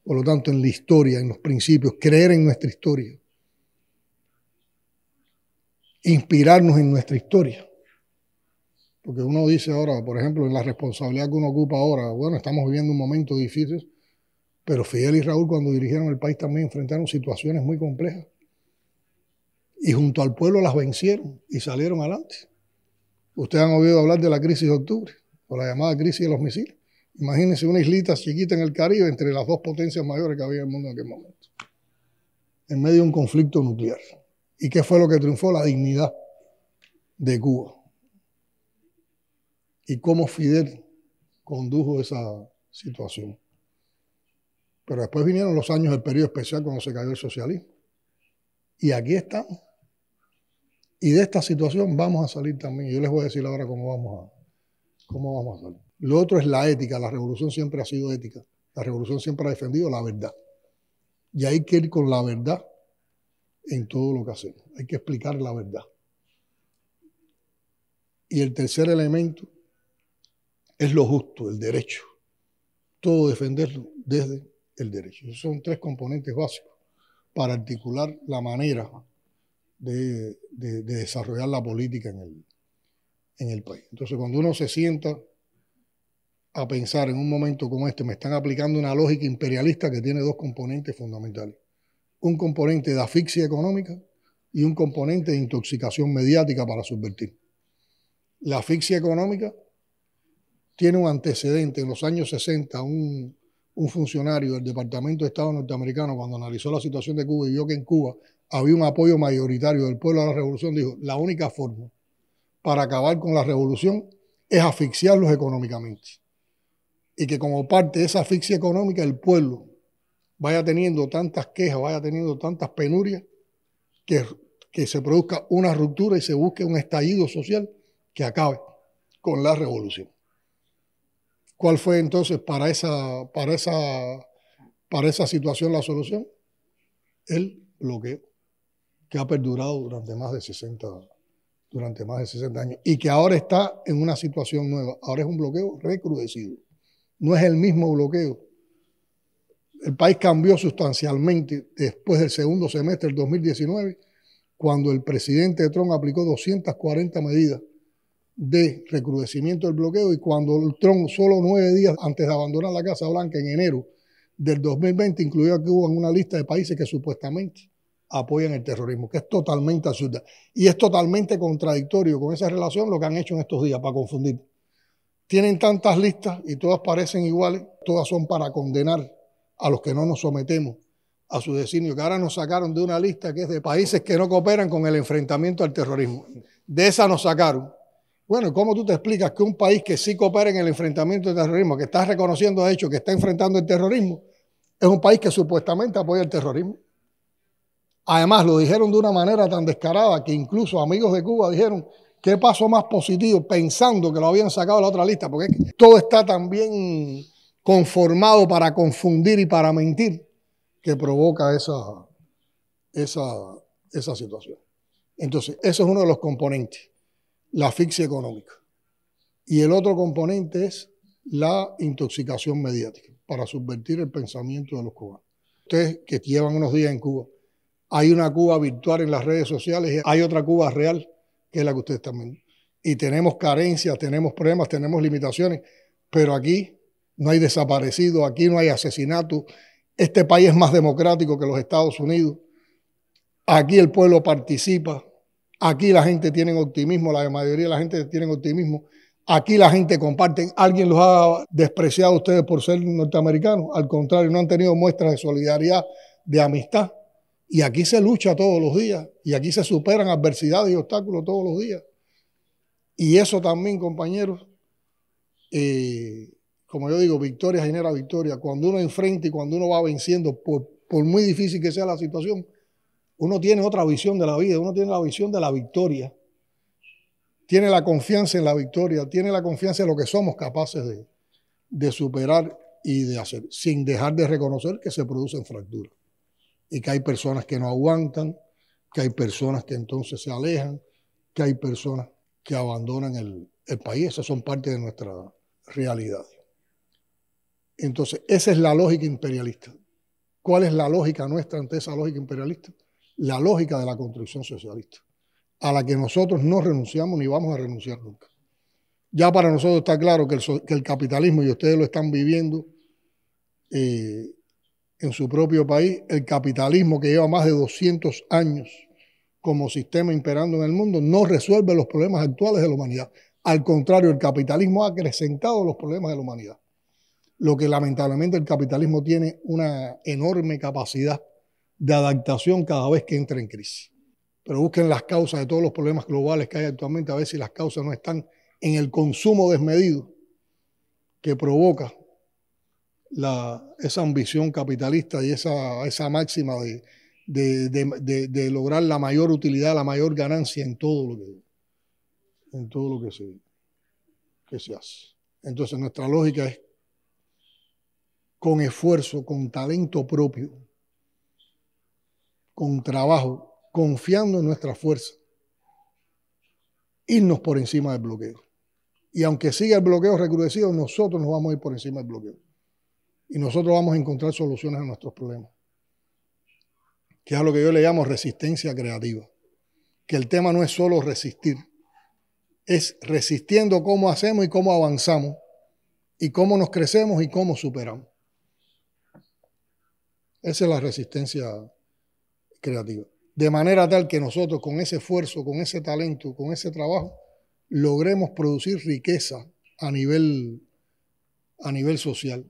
[SPEAKER 1] Por lo tanto, en la historia, en los principios, creer en nuestra historia, inspirarnos en nuestra historia. Porque uno dice ahora, por ejemplo, en la responsabilidad que uno ocupa ahora, bueno, estamos viviendo un momento difícil, pero Fidel y Raúl cuando dirigieron el país también enfrentaron situaciones muy complejas. Y junto al pueblo las vencieron y salieron adelante. Ustedes han oído hablar de la crisis de octubre por la llamada crisis de los misiles. Imagínense una islita chiquita en el Caribe entre las dos potencias mayores que había en el mundo en aquel momento, en medio de un conflicto nuclear. ¿Y qué fue lo que triunfó? La dignidad de Cuba. Y cómo Fidel condujo esa situación. Pero después vinieron los años del periodo especial cuando se cayó el socialismo. Y aquí estamos. Y de esta situación vamos a salir también. Yo les voy a decir ahora cómo vamos a, ¿Cómo vamos a hacerlo? Lo otro es la ética. La revolución siempre ha sido ética. La revolución siempre ha defendido la verdad. Y hay que ir con la verdad en todo lo que hacemos. Hay que explicar la verdad. Y el tercer elemento es lo justo, el derecho. Todo defenderlo desde el derecho. Esos son tres componentes básicos para articular la manera de, de desarrollar la política en el, en el país. Entonces, cuando uno se sienta a pensar en un momento como este, me están aplicando una lógica imperialista que tiene dos componentes fundamentales. Un componente de asfixia económica y un componente de intoxicación mediática para subvertir. La asfixia económica tiene un antecedente. En los años 60, un, funcionario del Departamento de Estado norteamericano, cuando analizó la situación de Cuba y vio que en Cuba había un apoyo mayoritario del pueblo a la revolución, dijo, la única forma para acabar con la revolución es asfixiarlos económicamente. Y que como parte de esa asfixia económica el pueblo vaya teniendo tantas quejas, vaya teniendo tantas penurias, que, se produzca una ruptura y se busque un estallido social que acabe con la revolución. ¿Cuál fue entonces para esa, para esa, para esa situación la solución? El lo que ha perdurado durante más de 60 años durante más de 60 años y que ahora está en una situación nueva. Ahora es un bloqueo recrudecido. No es el mismo bloqueo. El país cambió sustancialmente después del segundo semestre del 2019, cuando el presidente Trump aplicó 240 medidas de recrudecimiento del bloqueo y cuando Trump solo nueve días antes de abandonar la Casa Blanca en enero del 2020 incluyó a Cuba en una lista de países que supuestamente apoyan el terrorismo, que es totalmente absurda. Y es totalmente contradictorio con esa relación lo que han hecho en estos días, para confundir. Tienen tantas listas y todas parecen iguales, todas son para condenar a los que no nos sometemos a su designio, que ahora nos sacaron de una lista que es de países que no cooperan con el enfrentamiento al terrorismo. De esa nos sacaron. Bueno, ¿cómo tú te explicas que un país que sí coopera en el enfrentamiento al terrorismo, que está reconociendo de hecho que está enfrentando el terrorismo, es un país que supuestamente apoya el terrorismo? Además, lo dijeron de una manera tan descarada que incluso amigos de Cuba dijeron, ¿qué paso más positivo? Pensando que lo habían sacado de la otra lista, porque todo está tan bien conformado para confundir y para mentir, que provoca esa, esa, esa situación. Entonces, eso es uno de los componentes, la asfixia económica. Y el otro componente es la intoxicación mediática, para subvertir el pensamiento de los cubanos. Ustedes que llevan unos días en Cuba, hay una Cuba virtual en las redes sociales y hay otra Cuba real, que es la que ustedes están viendo. Y tenemos carencias, tenemos problemas, tenemos limitaciones, pero aquí no hay desaparecidos, aquí no hay asesinatos. Este país es más democrático que los Estados Unidos. Aquí el pueblo participa, aquí la gente tiene optimismo, la mayoría de la gente tiene optimismo. Aquí la gente comparte. Alguien los ha despreciado a ustedes por ser norteamericanos. Al contrario, no han tenido muestras de solidaridad, de amistad. Y aquí se lucha todos los días y aquí se superan adversidades y obstáculos todos los días. Y eso también, compañeros, eh, como yo digo, victoria genera victoria. Cuando uno enfrenta y cuando uno va venciendo, por, muy difícil que sea la situación, uno tiene otra visión de la vida, uno tiene la visión de la victoria. Tiene la confianza en la victoria, tiene la confianza en lo que somos capaces de superar y de hacer, sin dejar de reconocer que se producen fracturas y que hay personas que no aguantan, que hay personas que entonces se alejan, que hay personas que abandonan el, país. Esas son parte de nuestra realidad. Entonces, esa es la lógica imperialista. ¿Cuál es la lógica nuestra ante esa lógica imperialista? La lógica de la construcción socialista, a la que nosotros no renunciamos ni vamos a renunciar nunca. Ya para nosotros está claro que el, capitalismo, y ustedes lo están viviendo, eh, en su propio país, el capitalismo que lleva más de 200 años como sistema imperando en el mundo, no resuelve los problemas actuales de la humanidad. Al contrario, el capitalismo ha acrecentado los problemas de la humanidad. Lo que lamentablemente el capitalismo tiene una enorme capacidad de adaptación cada vez que entra en crisis. Pero busquen las causas de todos los problemas globales que hay actualmente, a ver si las causas no están en el consumo desmedido que provoca esa ambición capitalista y esa, máxima de, de, lograr la mayor utilidad, la mayor ganancia en todo lo que, en todo lo que se, que se hace. Entonces nuestra lógica es con esfuerzo, con talento propio, con trabajo, confiando en nuestra fuerza, irnos por encima del bloqueo. Y aunque siga el bloqueo recrudecido, nosotros nos vamos a ir por encima del bloqueo y nosotros vamos a encontrar soluciones a nuestros problemas. Que es a lo que yo le llamo resistencia creativa. Que el tema no es solo resistir, es resistiendo cómo hacemos y cómo avanzamos, y cómo nos crecemos y cómo superamos. Esa es la resistencia creativa. De manera tal que nosotros con ese esfuerzo, con ese talento, con ese trabajo, logremos producir riqueza a nivel, a nivel social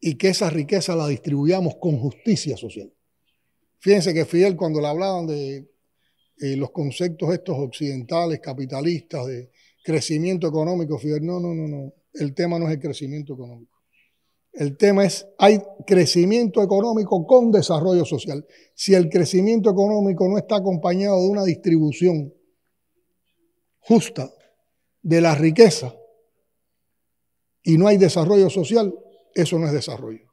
[SPEAKER 1] y que esa riqueza la distribuyamos con justicia social. Fíjense que Fidel cuando le hablaban de eh, los conceptos estos occidentales, capitalistas, de crecimiento económico, Fidel, no, no, no, no, el tema no es el crecimiento económico. El tema es, hay crecimiento económico con desarrollo social. Si el crecimiento económico no está acompañado de una distribución justa de la riqueza y no hay desarrollo social, eso no es desarrollo.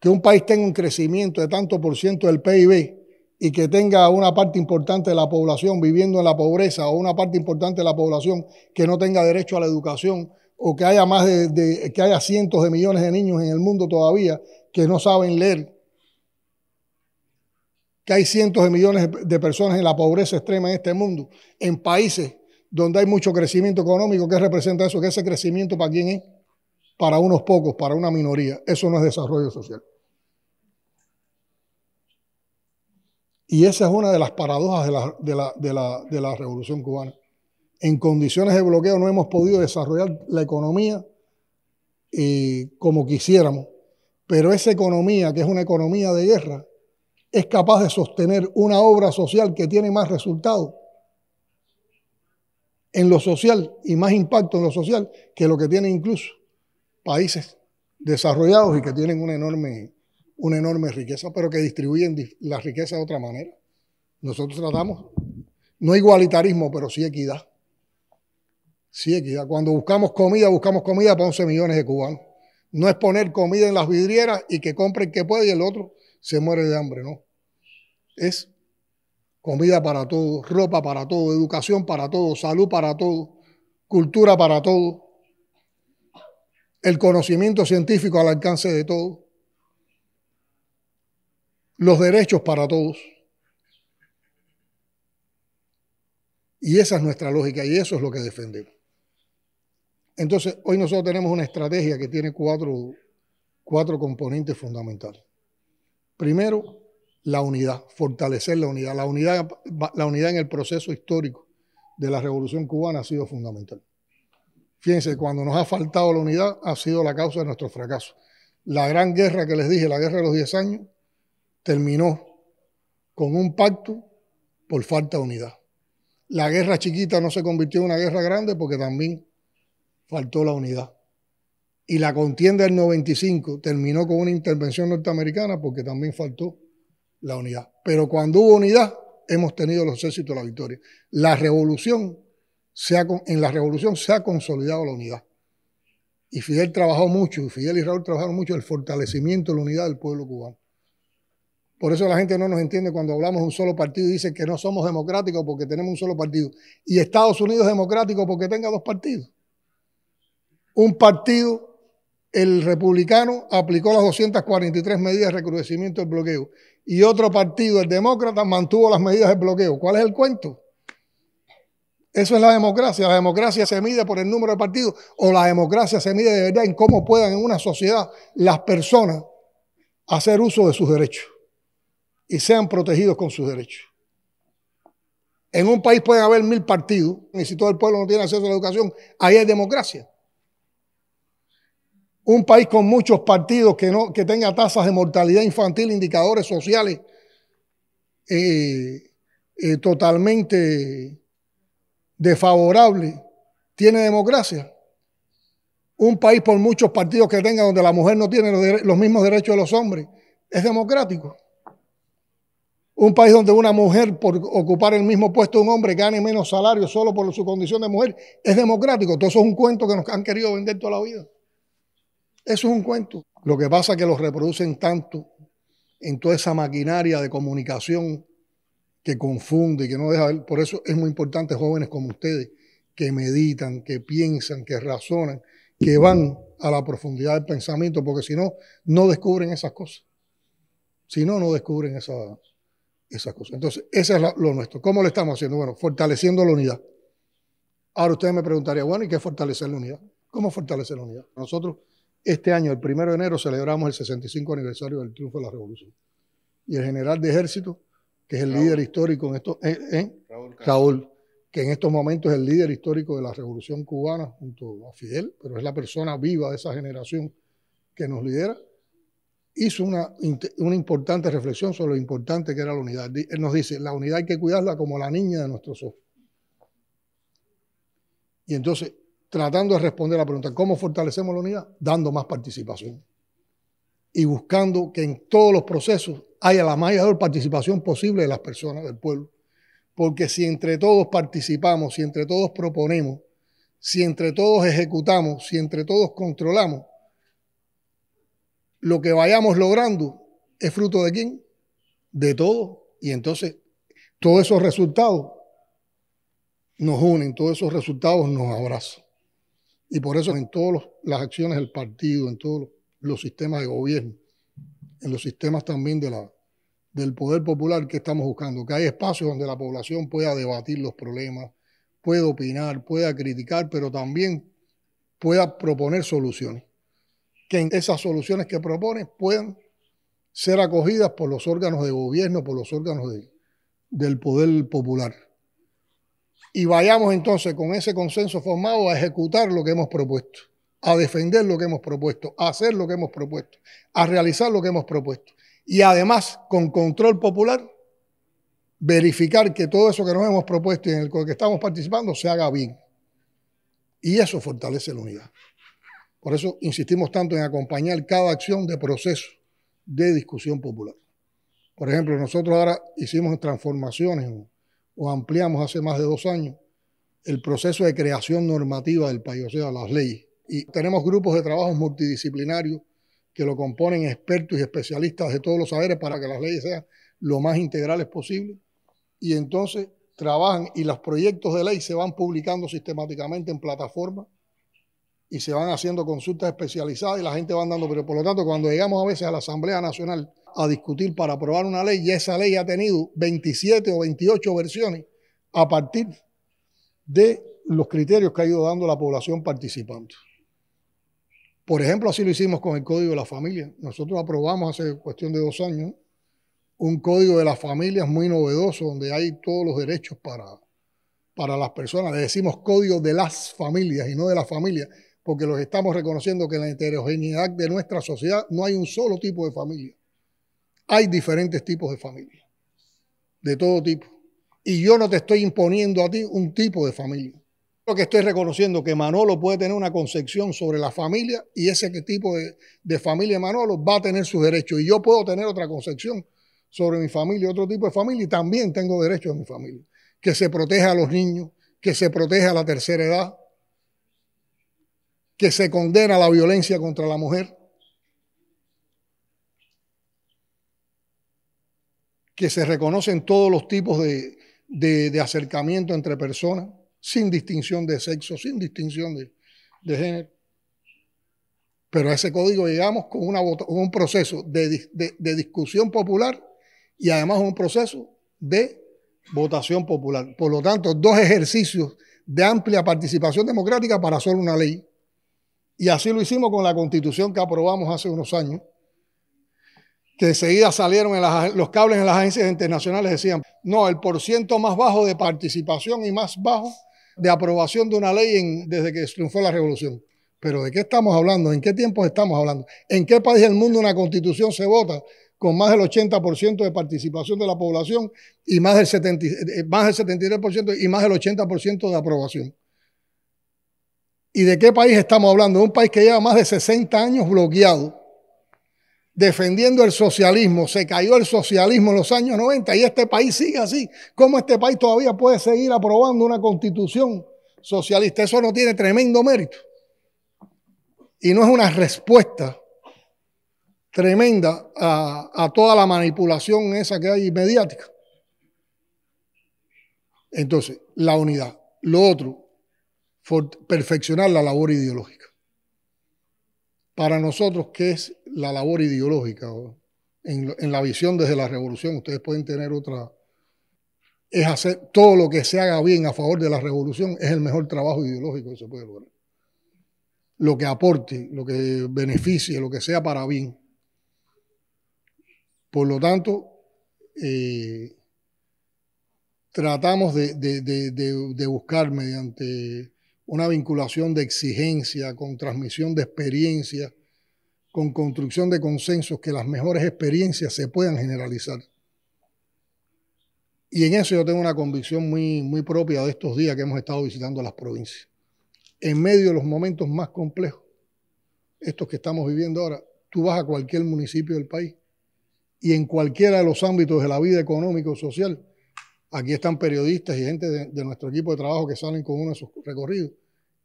[SPEAKER 1] Que un país tenga un crecimiento de tanto por ciento del PIB y que tenga una parte importante de la población viviendo en la pobreza o una parte importante de la población que no tenga derecho a la educación o que haya más de, que haya cientos de millones de niños en el mundo todavía que no saben leer, que hay cientos de millones de personas en la pobreza extrema en este mundo, en países donde hay mucho crecimiento económico, ¿qué representa eso? ¿Qué ese crecimiento para quién es? para unos pocos, para una minoría. Eso no es desarrollo social. Y esa es una de las paradojas de la, revolución cubana. En condiciones de bloqueo no hemos podido desarrollar la economía eh, como quisiéramos, pero esa economía, que es una economía de guerra, es capaz de sostener una obra social que tiene más resultado en lo social y más impacto en lo social que lo que tiene incluso países desarrollados y que tienen una enorme, una enorme riqueza, pero que distribuyen la riqueza de otra manera. Nosotros tratamos, no igualitarismo, pero sí equidad. Sí equidad. Cuando buscamos comida, buscamos comida para 11 millones de cubanos. No es poner comida en las vidrieras y que compren que puede y el otro se muere de hambre, no. Es comida para todos, ropa para todos, educación para todos, salud para todos, cultura para todos el conocimiento científico al alcance de todos, los derechos para todos. Y esa es nuestra lógica y eso es lo que defendemos. Entonces, hoy nosotros tenemos una estrategia que tiene cuatro, cuatro componentes fundamentales. Primero, la unidad, fortalecer la unidad. La unidad, la unidad en el proceso histórico de la Revolución cubana ha sido fundamental. Fíjense, cuando nos ha faltado la unidad ha sido la causa de nuestro fracaso. La gran guerra que les dije, la guerra de los 10 años, terminó con un pacto por falta de unidad. La guerra chiquita no se convirtió en una guerra grande porque también faltó la unidad. Y la contienda del 95 terminó con una intervención norteamericana porque también faltó la unidad. Pero cuando hubo unidad, hemos tenido los éxitos de la victoria. La revolución en la revolución se ha consolidado la unidad. Y Fidel trabajó mucho, y Fidel y Raúl trabajaron mucho el fortalecimiento de la unidad del pueblo cubano. Por eso la gente no nos entiende cuando hablamos de un solo partido y dicen que no somos democráticos porque tenemos un solo partido. Y Estados Unidos es democrático porque tenga dos partidos. Un partido, el republicano, aplicó las 243 medidas de recrudecimiento del bloqueo. Y otro partido, el demócrata, mantuvo las medidas de bloqueo. ¿Cuál es el cuento? Eso es la democracia. La democracia se mide por el número de partidos o la democracia se mide de verdad en cómo puedan en una sociedad las personas hacer uso de sus derechos y sean protegidos con sus derechos. En un país pueden haber mil partidos y si todo el pueblo no tiene acceso a la educación, ahí hay democracia. Un país con muchos partidos que, no, que tenga tasas de mortalidad infantil, indicadores sociales eh, eh, totalmente desfavorable tiene democracia? Un país por muchos partidos que tenga donde la mujer no tiene los, mismos derechos de los hombres, ¿es democrático? Un país donde una mujer por ocupar el mismo puesto de un hombre gane menos salario solo por su condición de mujer, ¿es democrático? Todo eso es un cuento que nos han querido vender toda la vida. Eso es un cuento. Lo que pasa es que los reproducen tanto en toda esa maquinaria de comunicación que confunde, y que no deja ver. Por eso es muy importante jóvenes como ustedes, que meditan, que piensan, que razonan, que van a la profundidad del pensamiento, porque si no, no descubren esas cosas. Si no, no descubren esas cosas. Entonces, eso es lo nuestro. ¿Cómo lo estamos haciendo? Bueno, fortaleciendo la unidad. Ahora ustedes me preguntarían, bueno, ¿y qué es fortalecer la unidad? ¿Cómo fortalecer la unidad? Nosotros este año, el primero de enero, celebramos el 65 aniversario del triunfo de la Revolución. Y el general de ejército que es el líder histórico en esto, Raúl, que en estos momentos es el líder histórico de la Revolución Cubana junto a Fidel, pero es la persona viva de esa generación que nos lidera, hizo una, una importante reflexión sobre lo importante que era la unidad. Él nos dice, la unidad hay que cuidarla como la niña de nuestros ojos. Y entonces, tratando de responder a la pregunta, ¿cómo fortalecemos la unidad? Dando más participación y buscando que en todos los procesos haya la mayor participación posible de las personas del pueblo. Porque si entre todos participamos, si entre todos proponemos, si entre todos ejecutamos, si entre todos controlamos, lo que vayamos logrando es fruto de quién? De todos. Y entonces todos esos resultados nos unen, todos esos resultados nos abrazan. Y por eso en todas las acciones del partido, en todos los sistemas de gobierno, en los sistemas también de la, del poder popular que estamos buscando, que hay espacios donde la población pueda debatir los problemas, pueda opinar, pueda criticar, pero también pueda proponer soluciones. Que esas soluciones que propone puedan ser acogidas por los órganos de gobierno, por los órganos del poder popular. Y vayamos entonces con ese consenso formado a ejecutar lo que hemos propuesto a defender lo que hemos propuesto, a hacer lo que hemos propuesto, a realizar lo que hemos propuesto. Y además, con control popular, verificar que todo eso que nos hemos propuesto y en el que estamos participando se haga bien. Y eso fortalece la unidad. Por eso insistimos tanto en acompañar cada acción de proceso de discusión popular. Por ejemplo, nosotros ahora hicimos transformaciones o ampliamos hace más de dos años el proceso de creación normativa del país, o sea, las leyes. Y tenemos grupos de trabajo multidisciplinarios que lo componen expertos y especialistas de todos los saberes para que las leyes sean lo más integrales posible. Y entonces trabajan y los proyectos de ley se van publicando sistemáticamente en plataforma y se van haciendo consultas especializadas y la gente va dando. Pero por lo tanto, cuando llegamos a veces a la Asamblea Nacional a discutir para aprobar una ley, y esa ley ha tenido 27 o 28 versiones a partir de los criterios que ha ido dando la población participante. Por ejemplo, así lo hicimos con el Código de la Familia. Nosotros aprobamos hace cuestión de dos años un Código de las Familias muy novedoso, donde hay todos los derechos para, para las personas. Le decimos Código de las Familias y no de la familia, porque los estamos reconociendo que en la heterogeneidad de nuestra sociedad no hay un solo tipo de familia. Hay diferentes tipos de familia, de todo tipo. Y yo no te estoy imponiendo a ti un tipo de familia. Lo que estoy reconociendo que Manolo puede tener una concepción sobre la familia y ese tipo de, familia Manolo va a tener sus derechos. Y yo puedo tener otra concepción sobre mi familia, otro tipo de familia, y también tengo derechos a mi familia. Que se proteja a los niños, que se proteja a la tercera edad, que se condena la violencia contra la mujer, que se reconocen todos los tipos de acercamiento entre personas sin distinción de sexo, sin distinción de, género. Pero a ese código llegamos con, una, un proceso de, discusión popular y además un proceso de votación popular. Por lo tanto, dos ejercicios de amplia participación democrática para solo una ley. Y así lo hicimos con la constitución que aprobamos hace unos años, que enseguida salieron los cables en las agencias internacionales, decían, no, el por ciento más bajo de participación y más bajo de aprobación de una ley desde que triunfó la revolución. Pero ¿de qué estamos hablando? ¿En qué tiempos estamos hablando? ¿En qué país del mundo una constitución se vota con más del 80% de participación de la población y más del, 70, eh, más del 73% y más del 80% de aprobación? ¿Y de qué país estamos hablando? un país que lleva más de 60 años bloqueado defendiendo el socialismo, se cayó el socialismo en los años 90 y este país sigue así. ¿Cómo este país todavía puede seguir aprobando una constitución socialista? Eso no tiene tremendo mérito. Y no es una respuesta tremenda a, toda la manipulación esa que hay mediática. Entonces, la unidad. Lo otro, perfeccionar la labor ideológica. Para nosotros, que es la labor ideológica. En, la visión desde la revolución, ustedes pueden tener otra, es hacer todo lo que se haga bien a favor de la revolución, es el mejor trabajo ideológico que se puede lograr. Lo que aporte, lo que beneficie, lo que sea para bien. Por lo tanto, eh, tratamos de, de buscar mediante una vinculación de exigencia con transmisión de experiencia con construcción de consensos, que las mejores experiencias se puedan generalizar. Y en eso yo tengo una convicción muy, muy propia de estos días que hemos estado visitando las provincias. En medio de los momentos más complejos, estos que estamos viviendo ahora, tú vas a cualquier municipio del país y en cualquiera de los ámbitos de la vida económica o social, aquí están periodistas y gente de, de, nuestro equipo de trabajo que salen con uno de sus recorridos,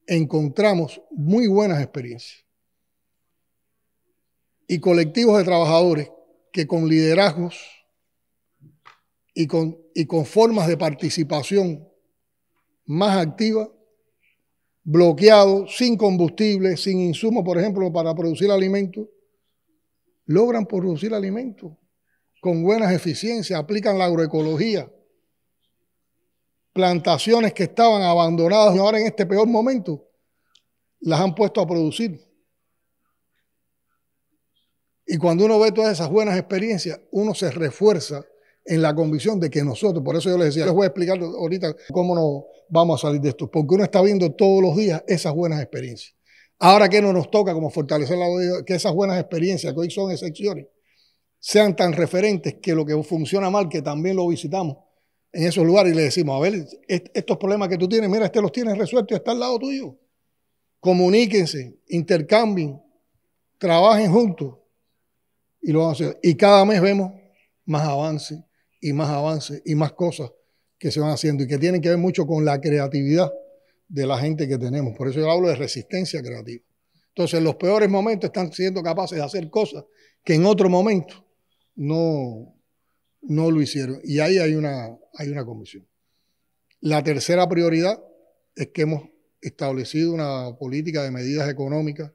[SPEAKER 1] encontramos muy buenas experiencias y colectivos de trabajadores que con liderazgos y con, y con formas de participación más activas, bloqueados, sin combustible, sin insumos, por ejemplo, para producir alimentos, logran producir alimentos con buenas eficiencias, aplican la agroecología. Plantaciones que estaban abandonadas y ahora en este peor momento las han puesto a producir. Y cuando uno ve todas esas buenas experiencias, uno se refuerza en la convicción de que nosotros, por eso yo les decía, les voy a explicar ahorita cómo nos vamos a salir de esto, porque uno está viendo todos los días esas buenas experiencias. Ahora que no nos toca como fortalecer la que esas buenas experiencias, que hoy son excepciones, sean tan referentes que lo que funciona mal, que también lo visitamos en esos lugares y le decimos, a ver, estos problemas que tú tienes, mira, este los tienes resueltos, está al lado tuyo. Comuníquense, intercambien, trabajen juntos y lo vamos Y cada mes vemos más avance y más avance y más cosas que se van haciendo y que tienen que ver mucho con la creatividad de la gente que tenemos. Por eso yo hablo de resistencia creativa. Entonces, en los peores momentos están siendo capaces de hacer cosas que en otro momento no, no lo hicieron. Y ahí hay una, hay una comisión. La tercera prioridad es que hemos establecido una política de medidas económicas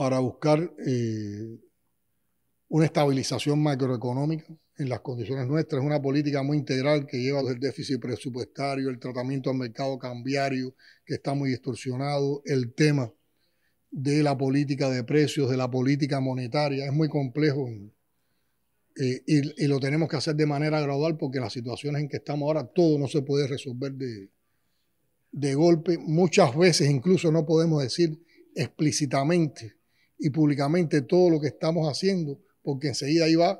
[SPEAKER 1] para buscar eh, una estabilización macroeconómica en las condiciones nuestras, una política muy integral que lleva desde el déficit presupuestario, el tratamiento al mercado cambiario que está muy distorsionado, el tema de la política de precios, de la política monetaria, es muy complejo eh, y, lo tenemos que hacer de manera gradual porque las situaciones en que estamos ahora, todo no se puede resolver de golpe. Muchas veces incluso no podemos decir explícitamente y públicamente todo lo que estamos haciendo, porque enseguida ahí va.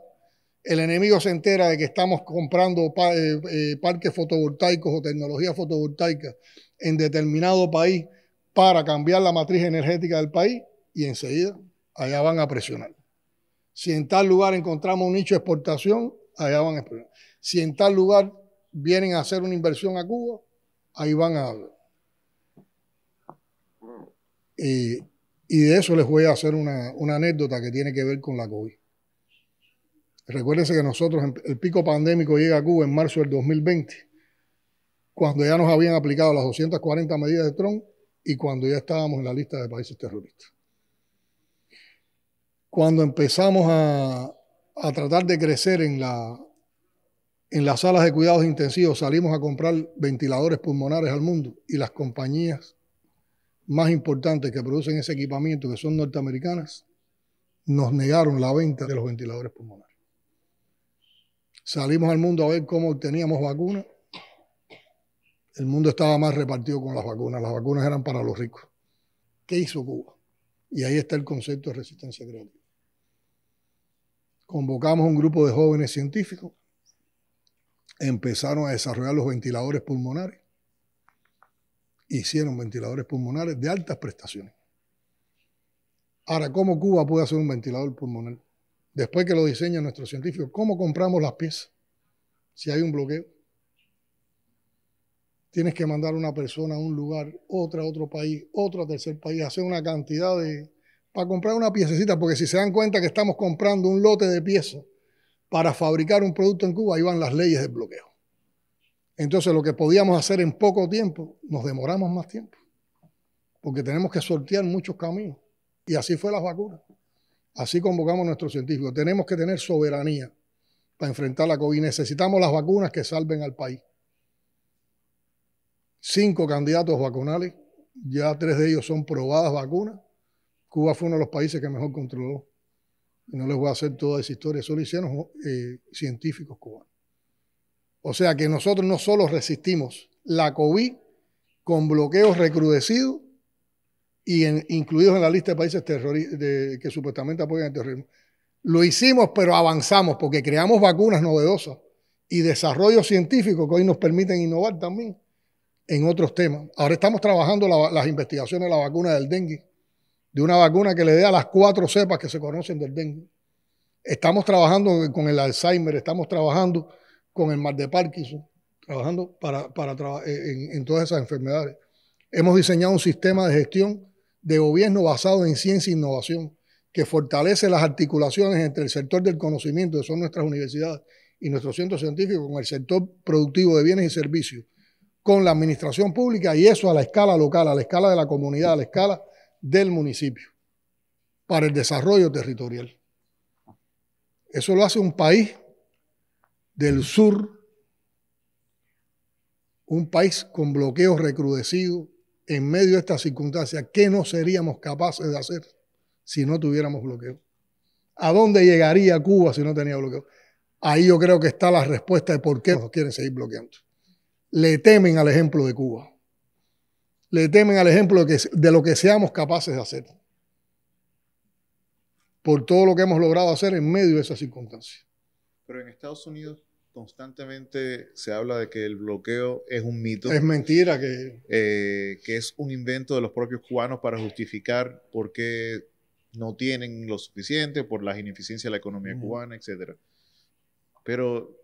[SPEAKER 1] El enemigo se entera de que estamos comprando eh, eh, parques fotovoltaicos o tecnología fotovoltaica en determinado país para cambiar la matriz energética del país y enseguida allá van a presionar. Si en tal lugar encontramos un nicho de exportación, allá van a presionar. Si en tal lugar vienen a hacer una inversión a Cuba, ahí van a hablar. Mm. Y de eso les voy a hacer una, anécdota que tiene que ver con la COVID. Recuérdense que nosotros, el pico pandémico llega a Cuba en marzo del 2020, cuando ya nos habían aplicado las 240 medidas de Trump y cuando ya estábamos en la lista de países terroristas. Cuando empezamos a, tratar de crecer en las salas de cuidados intensivos, salimos a comprar ventiladores pulmonares al mundo y las compañías más importantes que producen ese equipamiento, que son norteamericanas, nos negaron la venta de los ventiladores pulmonares. Salimos al mundo a ver cómo obteníamos vacunas. El mundo estaba más repartido con las vacunas. Las vacunas eran para los ricos. ¿Qué hizo Cuba? Y ahí está el concepto de resistencia creativa. Convocamos un grupo de jóvenes científicos. Empezaron a desarrollar los ventiladores pulmonares hicieron ventiladores pulmonares de altas prestaciones. Ahora, ¿cómo Cuba puede hacer un ventilador pulmonar? Después que lo diseña nuestros científicos, ¿cómo compramos las piezas? Si hay un bloqueo. Tienes que mandar una persona a un lugar, otra a otro país, otra a tercer país, hacer una cantidad de... para comprar una piececita, porque si se dan cuenta que estamos comprando un lote de piezas para fabricar un producto en Cuba, ahí van las leyes del bloqueo. Entonces lo que podíamos hacer en poco tiempo, nos demoramos más tiempo, porque tenemos que sortear muchos caminos. Y así fue las vacunas. Así convocamos a nuestros científicos. Tenemos que tener soberanía para enfrentar la COVID. Necesitamos las vacunas que salven al país. Cinco candidatos vacunales, ya tres de ellos son probadas vacunas. Cuba fue uno de los países que mejor controló. Y no les voy a hacer toda esa historia, solo hicieron eh, científicos cubanos. O sea que nosotros no solo resistimos la COVID con bloqueos recrudecidos y incluidos en la lista de países de, que supuestamente apoyan el terrorismo. Lo hicimos, pero avanzamos porque creamos vacunas novedosas y desarrollo científico que hoy nos permiten innovar también en otros temas. Ahora estamos trabajando las investigaciones de la vacuna del dengue, de una vacuna que le dé a las cuatro cepas que se conocen del dengue. Estamos trabajando con el Alzheimer, estamos trabajando con el mal de Parkinson, trabajando para, para eh, en, todas esas enfermedades. Hemos diseñado un sistema de gestión de gobierno basado en ciencia e innovación, que fortalece las articulaciones entre el sector del conocimiento, que son nuestras universidades y nuestros centros científicos, con el sector productivo de bienes y servicios, con la administración pública y eso a la escala local, a la escala de la comunidad, a la escala del municipio, para el desarrollo territorial. Eso lo hace un país del sur, un país con bloqueos recrudecido en medio de estas circunstancias, ¿qué no seríamos capaces de hacer si no tuviéramos bloqueo? ¿A dónde llegaría Cuba si no tenía bloqueo? Ahí yo creo que está la respuesta de por qué nos quieren seguir bloqueando. Le temen al ejemplo de Cuba. Le temen al ejemplo de, de lo que seamos capaces de hacer. Por todo lo que hemos logrado hacer en medio de esas circunstancias.
[SPEAKER 2] Pero en Estados Unidos constantemente se habla de que el bloqueo es un mito. Es mentira que... Eh, que es un invento de los propios cubanos para justificar por qué no tienen lo suficiente, por la ineficiencia de la economía cubana, etc. Pero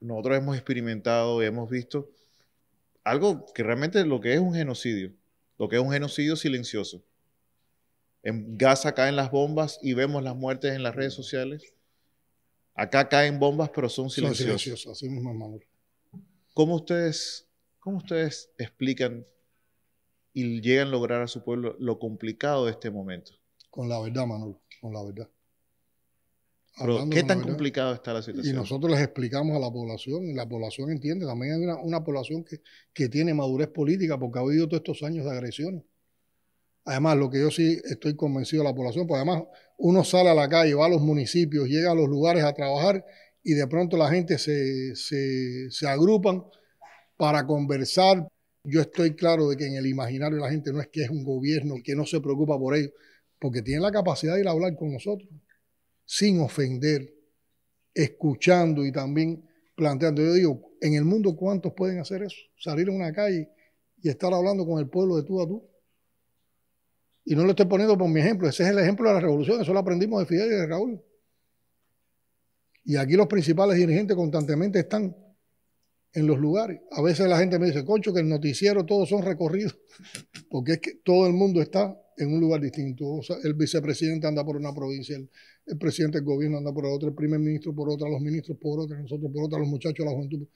[SPEAKER 2] nosotros hemos experimentado y hemos visto algo que realmente lo que es un genocidio, lo que es un genocidio silencioso. En Gaza caen las bombas y vemos las muertes en las redes sociales Acá caen bombas, pero son silenciosas. Son así mismo, Manuel. ¿Cómo ustedes, ¿Cómo ustedes explican y llegan a lograr a su pueblo lo complicado de este momento?
[SPEAKER 1] Con la verdad, Manuel. con la verdad. ¿Qué tan complicado
[SPEAKER 2] está la situación? Y nosotros
[SPEAKER 1] les explicamos a la población, y la población entiende. También hay una, población que, que, tiene madurez política porque ha habido todos estos años de agresiones. Además, lo que yo sí estoy convencido de la población, porque además uno sale a la calle, va a los municipios, llega a los lugares a trabajar y de pronto la gente se, se, agrupan para conversar. Yo estoy claro de que en el imaginario la gente no es que es un gobierno que no se preocupa por ello, porque tiene la capacidad de ir a hablar con nosotros, sin ofender, escuchando y también planteando. Yo digo, en el mundo, ¿cuántos pueden hacer eso? Salir a una calle y estar hablando con el pueblo de tú a tú. Y no lo estoy poniendo por mi ejemplo, ese es el ejemplo de la revolución, eso lo aprendimos de Fidel y de Raúl. Y aquí los principales dirigentes constantemente están en los lugares. A veces la gente me dice, concho, que el noticiero todos son recorridos, porque es que todo el mundo está en un lugar distinto. O sea, el vicepresidente anda por una provincia, el, presidente del gobierno anda por otra, el primer ministro por otra, los ministros por otra, nosotros por otra, los muchachos, la juventud.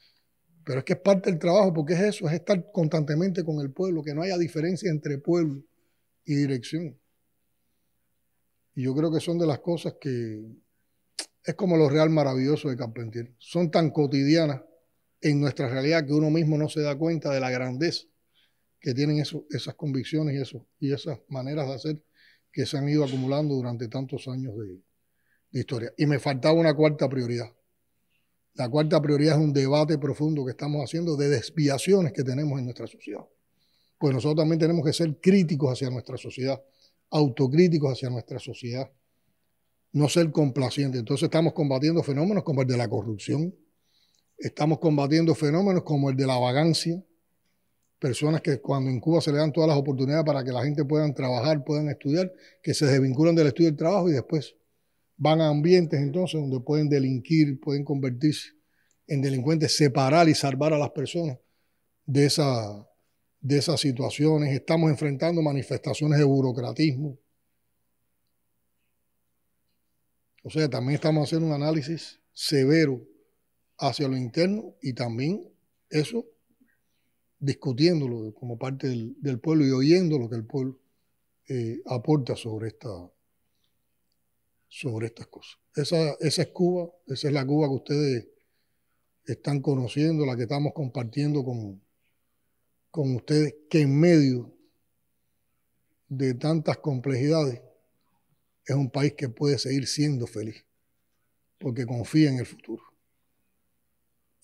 [SPEAKER 1] Pero es que es parte del trabajo, porque es eso, es estar constantemente con el pueblo, que no haya diferencia entre pueblos y dirección. Y yo creo que son de las cosas que es como lo real maravilloso de Carpentier. Son tan cotidianas en nuestra realidad que uno mismo no se da cuenta de la grandeza que tienen esas convicciones y, eso, y esas maneras de hacer que se han ido acumulando durante tantos años de historia. Y me faltaba una cuarta prioridad. La cuarta prioridad es un debate profundo que estamos haciendo de desviaciones que tenemos en nuestra sociedad pues nosotros también tenemos que ser críticos hacia nuestra sociedad, autocríticos hacia nuestra sociedad, no ser complacientes. Entonces estamos combatiendo fenómenos como el de la corrupción, estamos combatiendo fenómenos como el de la vagancia, personas que cuando en Cuba se le dan todas las oportunidades para que la gente pueda trabajar, puedan estudiar, que se desvinculan del estudio y trabajo y después van a ambientes entonces donde pueden delinquir, pueden convertirse en delincuentes, separar y salvar a las personas de esa de esas situaciones, estamos enfrentando manifestaciones de burocratismo. O sea, también estamos haciendo un análisis severo hacia lo interno y también eso discutiéndolo como parte del, pueblo y oyendo lo que el pueblo eh, aporta sobre, esta, sobre estas cosas. Esa, esa es Cuba, esa es la Cuba que ustedes están conociendo, la que estamos compartiendo con, con ustedes que en medio de tantas complejidades es un país que puede seguir siendo feliz, porque confía en el futuro.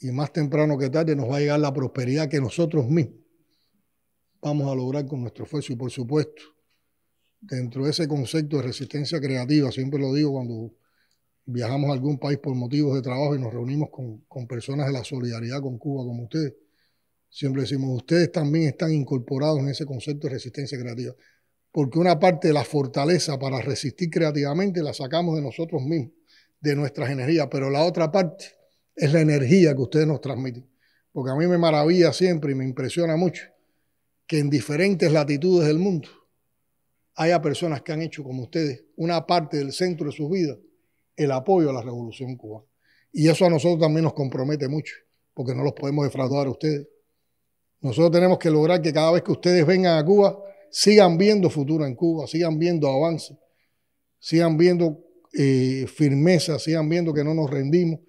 [SPEAKER 1] Y más temprano que tarde nos va a llegar la prosperidad que nosotros mismos vamos a lograr con nuestro esfuerzo. Y por supuesto, dentro de ese concepto de resistencia creativa, siempre lo digo cuando viajamos a algún país por motivos de trabajo y nos reunimos con, personas de la solidaridad con Cuba como ustedes, siempre decimos, ustedes también están incorporados en ese concepto de resistencia creativa, porque una parte de la fortaleza para resistir creativamente la sacamos de nosotros mismos, de nuestras energías, pero la otra parte es la energía que ustedes nos transmiten, porque a mí me maravilla siempre y me impresiona mucho que en diferentes latitudes del mundo haya personas que han hecho como ustedes una parte del centro de sus vidas el apoyo a la revolución cubana. Y eso a nosotros también nos compromete mucho, porque no los podemos defraudar a ustedes. Nosotros tenemos que lograr que cada vez que ustedes vengan a Cuba, sigan viendo futuro en Cuba, sigan viendo avance, sigan viendo eh, firmeza, sigan viendo que no nos rendimos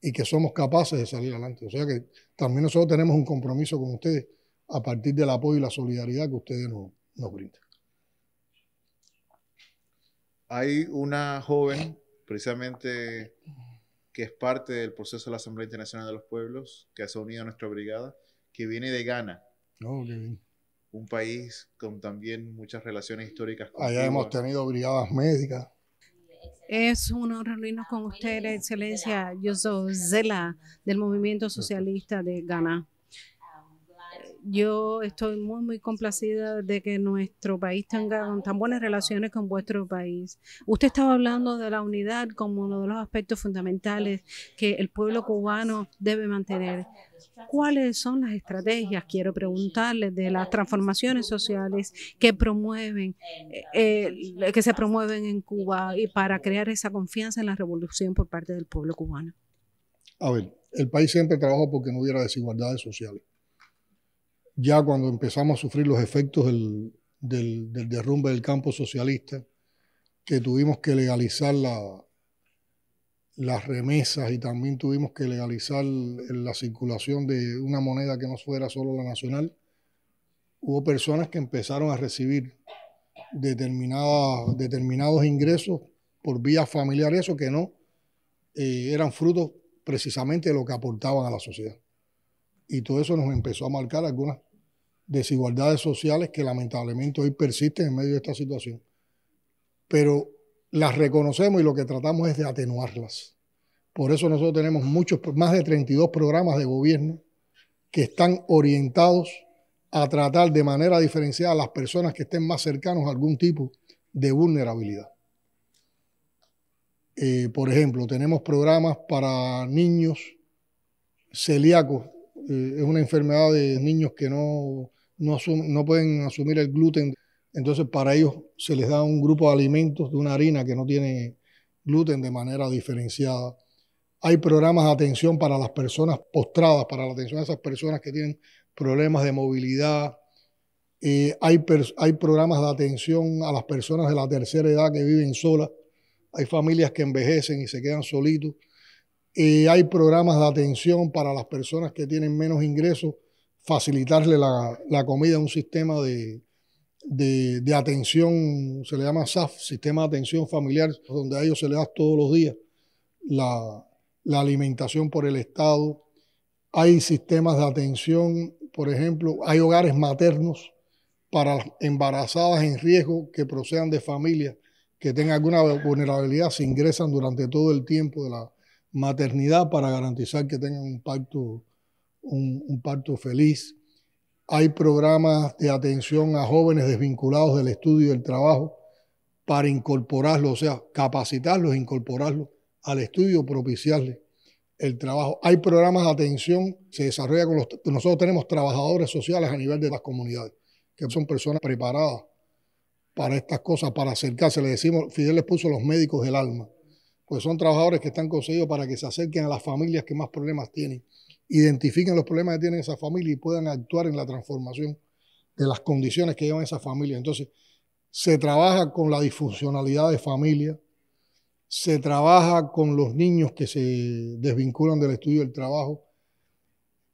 [SPEAKER 1] y que somos capaces de salir adelante. O sea que también nosotros tenemos un compromiso con ustedes a partir del apoyo y la solidaridad que ustedes nos, nos brindan.
[SPEAKER 2] Hay una joven, precisamente, que es parte del proceso de la Asamblea Internacional de los Pueblos, que se ha unido a nuestra brigada, que viene de Ghana. Oh, un país con también muchas relaciones históricas. Allá hemos
[SPEAKER 1] tenido brigadas médicas.
[SPEAKER 3] Es un honor reunirnos con usted, Excelencia. Yo soy Zela, del Movimiento Socialista de Ghana yo estoy muy, muy complacida de que nuestro país tenga tan buenas relaciones con vuestro país. Usted estaba hablando de la unidad como uno de los aspectos fundamentales que el pueblo cubano debe mantener. ¿Cuáles son las estrategias, quiero preguntarle, de las transformaciones sociales que promueven, eh, eh, que se promueven en Cuba y para crear esa confianza en la revolución por parte del pueblo cubano?
[SPEAKER 1] A ver, el país siempre trabajó porque no hubiera desigualdades sociales ya cuando empezamos a sufrir los efectos del, derrumbe del campo socialista, que tuvimos que legalizar las remesas y también tuvimos que legalizar la circulación de una moneda que no fuera solo la nacional, hubo personas que empezaron a recibir determinados ingresos por vías familiares eso que no eh, eran frutos precisamente de lo que aportaban a la sociedad y todo eso nos empezó a marcar algunas desigualdades sociales que lamentablemente hoy persisten en medio de esta situación. Pero las reconocemos y lo que tratamos es de atenuarlas. Por eso nosotros tenemos muchos, más de 32 programas de gobierno que están orientados a tratar de manera diferenciada a las personas que estén más cercanos a algún tipo de vulnerabilidad. Eh, por ejemplo, tenemos programas para niños celíacos eh, es una enfermedad de niños que no, no, pueden asumir el gluten. Entonces, para ellos se les da un grupo de alimentos de una harina que no tiene gluten de manera diferenciada. Hay programas de atención para las personas postradas, para la atención a esas personas que tienen problemas de movilidad. Eh, hay, hay programas de atención a las personas de la tercera edad que viven solas. Hay familias que envejecen y se quedan solitos eh, hay programas de atención para las personas que tienen menos ingresos, facilitarle la, la comida, un sistema de, atención, se le llama SAF, Sistema de Atención Familiar, donde a ellos se les da todos los días la, la alimentación por el Estado. Hay sistemas de atención, por ejemplo, hay hogares maternos para embarazadas en riesgo que procedan de familias que tengan alguna vulnerabilidad, se ingresan durante todo el tiempo de la, maternidad para garantizar que tengan un parto, un, feliz. Hay programas de atención a jóvenes desvinculados del estudio y del trabajo para incorporarlos, o sea, capacitarlos, incorporarlos al estudio, propiciarles el trabajo. Hay programas de atención, se desarrolla con los... Nosotros tenemos trabajadores sociales a nivel de las comunidades, que son personas preparadas para estas cosas, para acercarse. Le decimos, Fidel les puso los médicos del alma pues son trabajadores que están conseguidos para que se acerquen a las familias que más problemas tienen, identifiquen los problemas que tienen esa familia y puedan actuar en la transformación de las condiciones que llevan esas familias. Entonces, se trabaja con la disfuncionalidad de familia, se trabaja con los niños que se desvinculan del estudio del trabajo,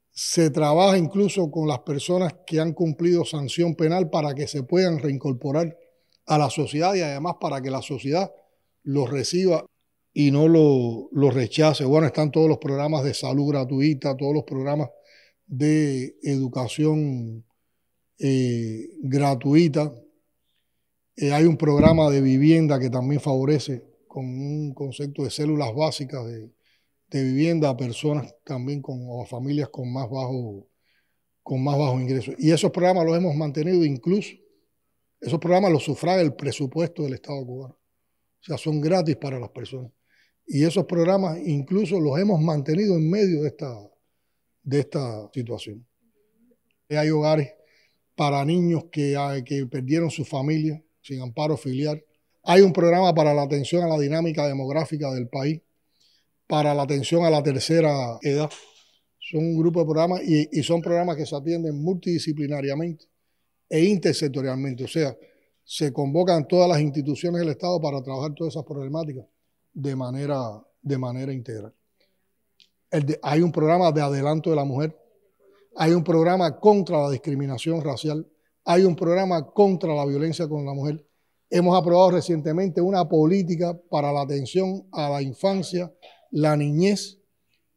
[SPEAKER 1] se trabaja incluso con las personas que han cumplido sanción penal para que se puedan reincorporar a la sociedad y además para que la sociedad los reciba y no lo, rechace. Bueno, están todos los programas de salud gratuita, todos los programas de educación eh, gratuita. Eh, hay un programa de vivienda que también favorece con un concepto de células básicas de, vivienda a personas también con, o a familias con más bajo con más bajo ingreso. Y esos programas los hemos mantenido incluso, esos programas los sufraga el presupuesto del Estado cubano. O sea, son gratis para las personas. Y esos programas incluso los hemos mantenido en medio de esta, de esta situación. Hay hogares para niños que, que perdieron su familia sin amparo filial. Hay un programa para la atención a la dinámica demográfica del país, para la atención a la tercera edad. Son un grupo de programas y son programas que se atienden multidisciplinariamente e intersectorialmente. O sea, se convocan todas las instituciones del Estado para trabajar todas esas problemáticas de manera, de manera integral. hay un programa de adelanto de la mujer, hay un programa contra la discriminación racial, hay un programa contra la violencia con la mujer. Hemos aprobado recientemente una política para la atención a la infancia, la niñez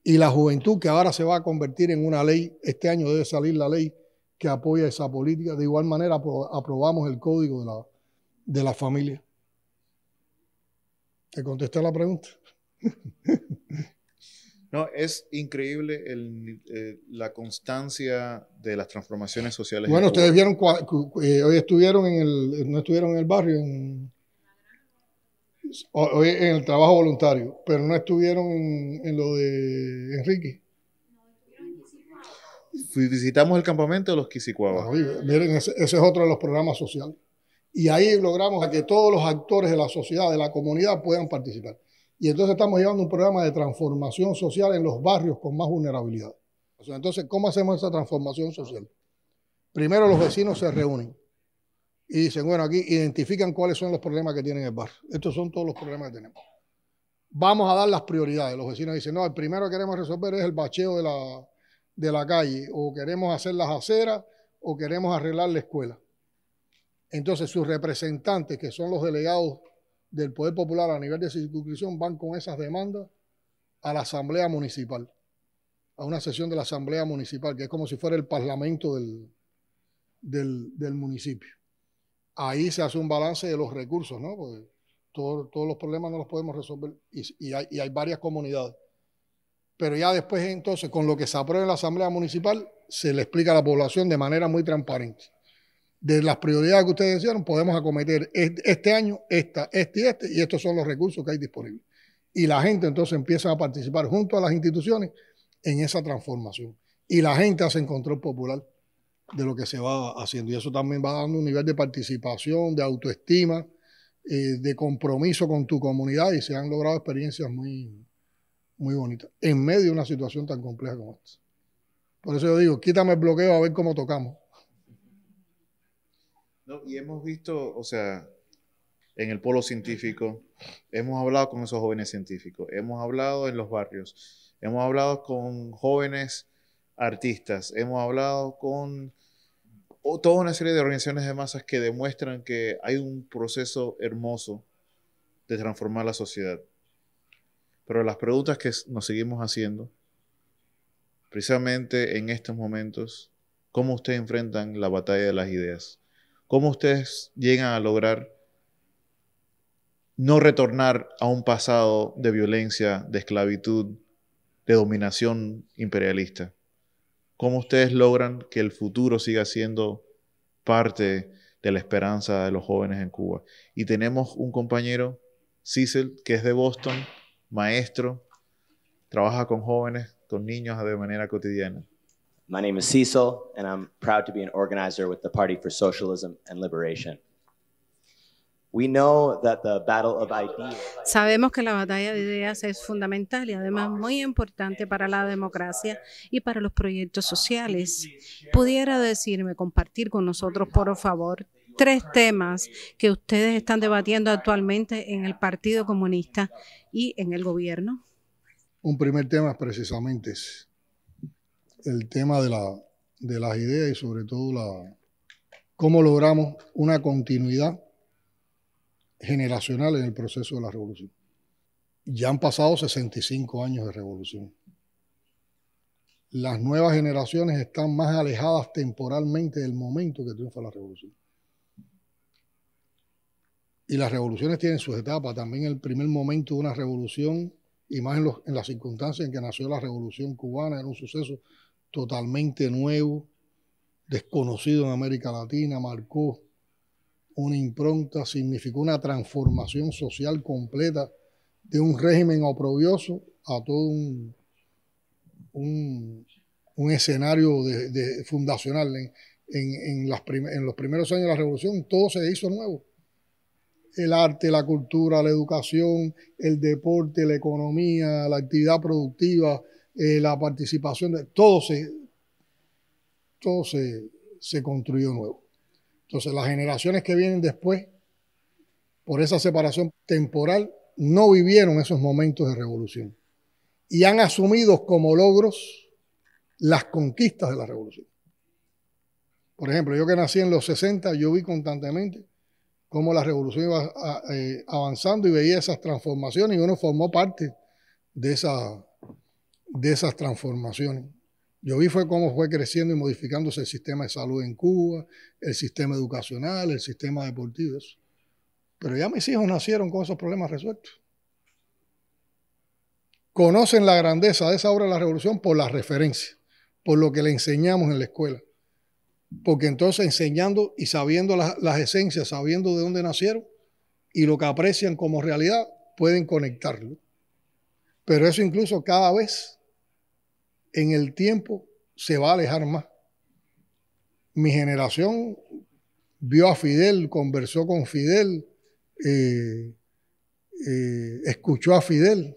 [SPEAKER 1] y la juventud, que ahora se va a convertir en una ley. Este año debe salir la ley que apoya esa política. De igual manera, aprobamos el código de de la familia. Te contesté la pregunta.
[SPEAKER 2] No, es increíble eh, la constancia de las transformaciones sociales. Bueno, ustedes vieron,
[SPEAKER 1] eh, hoy estuvieron en el, no estuvieron en el barrio, en, hoy en el trabajo voluntario, pero no estuvieron en, lo de Enrique.
[SPEAKER 2] Visitamos el campamento de los Quisicuabas.
[SPEAKER 1] Miren, ese es otro de los programas sociales. Y ahí logramos que todos los actores de la sociedad, de la comunidad, puedan participar. Y entonces estamos llevando un programa de transformación social en los barrios con más vulnerabilidad. Entonces, ¿cómo hacemos esa transformación social? Primero los vecinos se reúnen y dicen, bueno, aquí identifican cuáles son los problemas que tienen el barrio. Estos son todos los problemas que tenemos. Vamos a dar las prioridades. Los vecinos dicen, no, el primero que queremos resolver es el bacheo de la, de la calle, o queremos hacer las aceras, o queremos arreglar la escuela. Entonces sus representantes, que son los delegados del Poder Popular a nivel de circunscripción, van con esas demandas a la Asamblea Municipal, a una sesión de la Asamblea Municipal, que es como si fuera el Parlamento del, del, municipio. Ahí se hace un balance de los recursos, ¿no? todos los problemas no los podemos resolver y, hay, y hay varias comunidades. Pero ya después, entonces, con lo que se aprueba en la Asamblea Municipal, se le explica a la población de manera muy transparente de las prioridades que ustedes hicieron, podemos acometer este año esta, este y este, y estos son los recursos que hay disponibles. Y la gente entonces empieza a participar junto a las instituciones en esa transformación. Y la gente hace control popular de lo que se va haciendo. Y eso también va dando un nivel de participación, de autoestima, eh, de compromiso con tu comunidad y se han logrado experiencias muy, muy bonitas en medio de una situación tan compleja como esta. Por eso yo digo, quítame el bloqueo a ver cómo tocamos
[SPEAKER 2] y hemos visto, o sea, en el polo científico, hemos hablado con esos jóvenes científicos, hemos hablado en los barrios, hemos hablado con jóvenes artistas, hemos hablado con toda una serie de organizaciones de masas que demuestran que hay un proceso hermoso de transformar la sociedad. Pero las preguntas que nos seguimos haciendo, precisamente en estos momentos, ¿cómo ustedes enfrentan la batalla de las ideas? ¿Cómo ustedes llegan a lograr no retornar a un pasado de violencia, de esclavitud, de dominación imperialista? ¿Cómo ustedes logran que el futuro siga siendo parte de la esperanza de los jóvenes en Cuba? Y tenemos un compañero, Cecil, que es de Boston, maestro, trabaja con jóvenes, con niños de manera cotidiana.
[SPEAKER 1] My name is Cecil, and I'm proud to be an organizer with the Party for Socialism and Liberation.
[SPEAKER 3] Sabemos que la batalla de ideas es fundamental y además muy importante para la democracia y para los proyectos sociales. ¿Pudiera decirme, compartir con nosotros, por favor, tres temas que ustedes están debatiendo actualmente en el Partido Comunista y en el gobierno?
[SPEAKER 1] Un primer tema precisamente es el tema de, las ideas y sobre todo la, cómo logramos una continuidad generacional en el proceso de la revolución. Ya han pasado 65 años de revolución. Las nuevas generaciones están más alejadas temporalmente del momento que triunfa la revolución. Y las revoluciones tienen sus etapas. También el primer momento de una revolución, y más en las circunstancias en que nació la revolución cubana, era un suceso totalmente nuevo, desconocido en América Latina, marcó una impronta, significó una transformación social completa de un régimen oprobioso a todo un, escenario de, fundacional. En, en, los primeros años de la revolución todo se hizo nuevo. El arte, la cultura, la educación, el deporte, la economía, la actividad productiva, eh, la participación, de, todo se, todo se, se construyó nuevo. Entonces las generaciones que vienen después, por esa separación temporal, no vivieron esos momentos de revolución y han asumido como logros las conquistas de la revolución. Por ejemplo, yo que nací en los 60, yo vi constantemente cómo la revolución iba ah, eh, avanzando y veía esas transformaciones y uno formó parte de esa de esas transformaciones. Yo vi fue cómo fue creciendo y modificándose el sistema de salud en Cuba, el sistema educacional, el sistema deportivo, eso. Pero ya mis hijos nacieron con esos problemas resueltos. Conocen la grandeza de esa obra de la revolución por las referencias, por lo que le enseñamos en la escuela. Porque entonces enseñando y sabiendo las esencias, sabiendo de dónde nacieron y lo que aprecian como realidad, pueden conectarlo. Pero eso incluso cada vez en el tiempo se va a alejar más. Mi generación vio a Fidel, conversó con Fidel, eh, eh, escuchó a Fidel,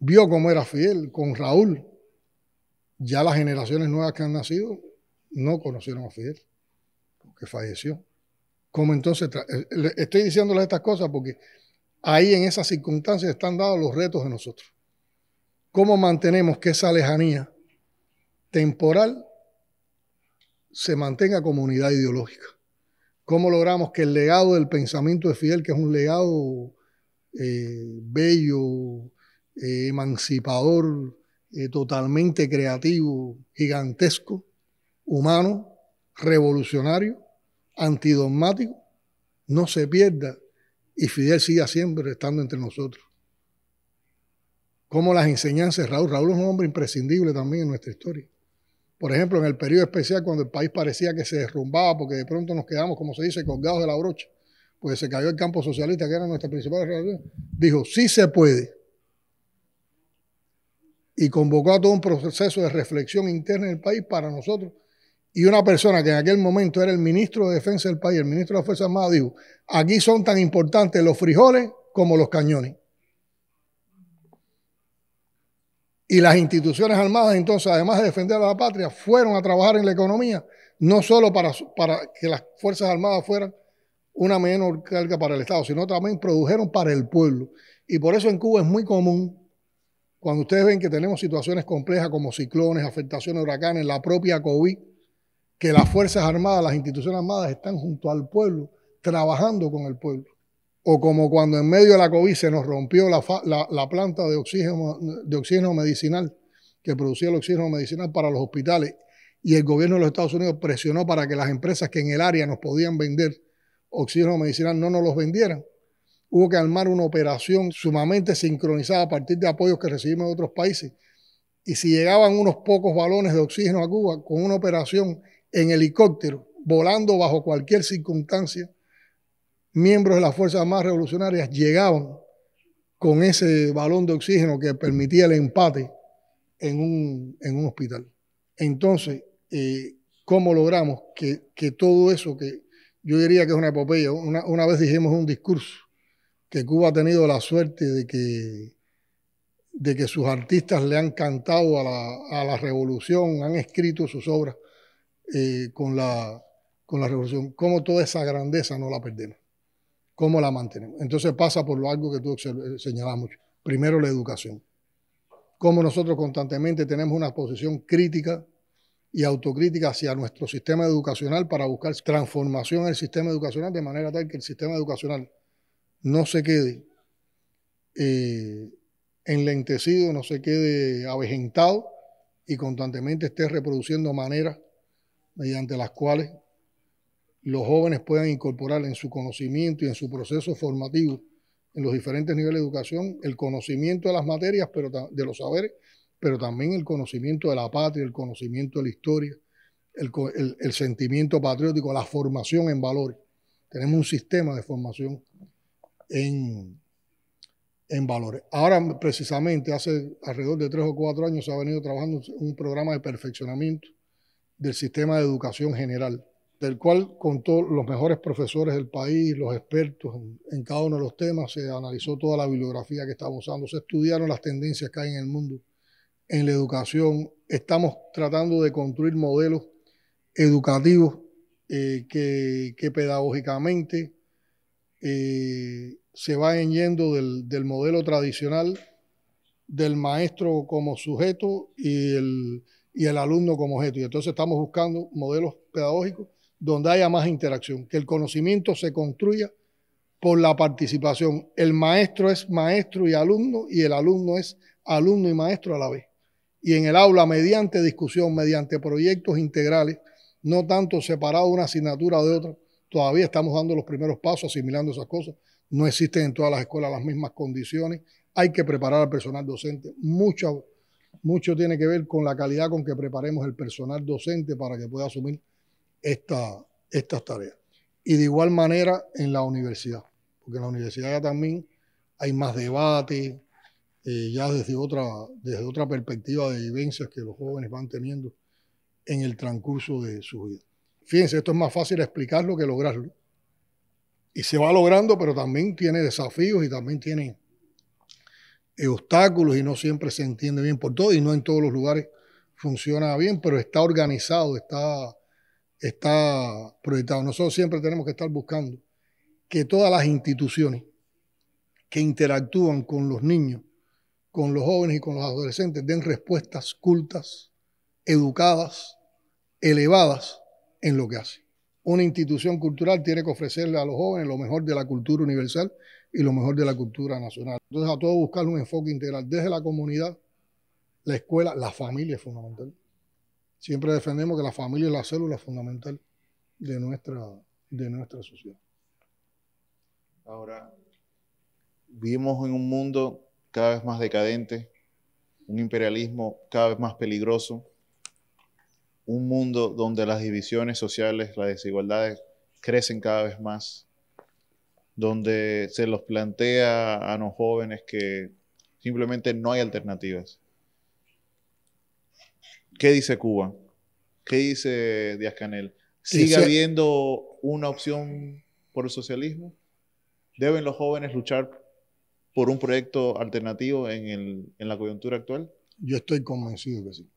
[SPEAKER 1] vio cómo era Fidel con Raúl. Ya las generaciones nuevas que han nacido no conocieron a Fidel, porque falleció. Como entonces, eh, estoy diciéndoles estas cosas porque ahí en esas circunstancias están dados los retos de nosotros. ¿Cómo mantenemos que esa lejanía temporal se mantenga como unidad ideológica? ¿Cómo logramos que el legado del pensamiento de Fidel, que es un legado eh, bello, eh, emancipador, eh, totalmente creativo, gigantesco, humano, revolucionario, antidogmático, no se pierda y Fidel siga siempre estando entre nosotros como las enseñanzas Raúl. Raúl es un hombre imprescindible también en nuestra historia. Por ejemplo, en el periodo especial, cuando el país parecía que se derrumbaba, porque de pronto nos quedamos, como se dice, colgados de la brocha, pues se cayó el campo socialista, que era nuestra principal relación, dijo, sí se puede. Y convocó a todo un proceso de reflexión interna en el país para nosotros. Y una persona que en aquel momento era el ministro de Defensa del país, el ministro de las Fuerzas Armadas, dijo, aquí son tan importantes los frijoles como los cañones. Y las instituciones armadas, entonces, además de defender a la patria, fueron a trabajar en la economía, no solo para, para que las Fuerzas Armadas fueran una menor carga para el Estado, sino también produjeron para el pueblo. Y por eso en Cuba es muy común, cuando ustedes ven que tenemos situaciones complejas como ciclones, afectaciones, huracanes, la propia COVID, que las Fuerzas Armadas, las instituciones armadas están junto al pueblo, trabajando con el pueblo o como cuando en medio de la COVID se nos rompió la, planta de oxígeno, de oxígeno medicinal, que producía el oxígeno medicinal para los hospitales, y el gobierno de los Estados Unidos presionó para que las empresas que en el área nos podían vender oxígeno medicinal no nos los vendieran. Hubo que armar una operación sumamente sincronizada a partir de apoyos que recibimos de otros países. Y si llegaban unos pocos balones de oxígeno a Cuba con una operación en helicóptero, volando bajo cualquier circunstancia, miembros de las Fuerzas más Revolucionarias llegaban con ese balón de oxígeno que permitía el empate en un, hospital. Entonces, eh, ¿cómo logramos que, todo eso, que yo diría que es una epopeya, una, vez dijimos un discurso, que Cuba ha tenido la suerte de que, de que sus artistas le han cantado a la, revolución, han escrito sus obras eh, con, la, con la revolución, cómo toda esa grandeza no la perdemos. ¿Cómo la mantenemos? Entonces pasa por lo algo que tú eh, señalamos. Primero la educación. Cómo nosotros constantemente tenemos una posición crítica y autocrítica hacia nuestro sistema educacional para buscar transformación en el sistema educacional de manera tal que el sistema educacional no se quede eh, enlentecido, no se quede avejentado y constantemente esté reproduciendo maneras mediante las cuales los jóvenes puedan incorporar en su conocimiento y en su proceso formativo en los diferentes niveles de educación el conocimiento de las materias, pero de los saberes, pero también el conocimiento de la patria, el conocimiento de la historia, el, sentimiento patriótico, la formación en valores. Tenemos un sistema de formación en, en valores. Ahora, precisamente, hace alrededor de tres o cuatro años se ha venido trabajando un programa de perfeccionamiento del sistema de educación general del cual contó los mejores profesores del país, los expertos en, cada uno de los temas, se analizó toda la bibliografía que estamos usando, se estudiaron las tendencias que hay en el mundo, en la educación. Estamos tratando de construir modelos educativos eh, que, pedagógicamente eh, se vayan yendo del, modelo tradicional del maestro como sujeto y el, y el alumno como objeto. Y entonces estamos buscando modelos pedagógicos donde haya más interacción, que el conocimiento se construya por la participación. El maestro es maestro y alumno y el alumno es alumno y maestro a la vez. Y en el aula, mediante discusión, mediante proyectos integrales, no tanto separado una asignatura de otra, todavía estamos dando los primeros pasos asimilando esas cosas. No existen en todas las escuelas las mismas condiciones. Hay que preparar al personal docente. Mucho, mucho tiene que ver con la calidad con que preparemos el personal docente para que pueda asumir esta, estas tareas. Y de igual manera en la universidad, porque en la universidad ya también hay más debate, eh, ya desde otra, desde otra perspectiva de vivencias que los jóvenes van teniendo en el transcurso de su vida. Fíjense, esto es más fácil explicarlo que lograrlo. Y se va logrando, pero también tiene desafíos y también tiene eh, obstáculos y no siempre se entiende bien por todo y no en todos los lugares funciona bien, pero está organizado, está está proyectado. Nosotros siempre tenemos que estar buscando que todas las instituciones que interactúan con los niños, con los jóvenes y con los adolescentes den respuestas cultas, educadas, elevadas en lo que hacen. Una institución cultural tiene que ofrecerle a los jóvenes lo mejor de la cultura universal y lo mejor de la cultura nacional. Entonces, a todos buscar un enfoque integral desde la comunidad, la escuela, la familia es fundamental siempre defendemos que la familia es la célula fundamental de nuestra, de nuestra sociedad.
[SPEAKER 2] Ahora, vivimos en un mundo cada vez más decadente, un imperialismo cada vez más peligroso, un mundo donde las divisiones sociales, las desigualdades crecen cada vez más, donde se los plantea a los jóvenes que simplemente no hay alternativas, ¿Qué dice Cuba? ¿Qué dice Díaz Canel? ¿Sigue habiendo una opción por el socialismo? ¿Deben los jóvenes luchar por un proyecto alternativo en, en la coyuntura actual?
[SPEAKER 1] Yo estoy convencido que sí.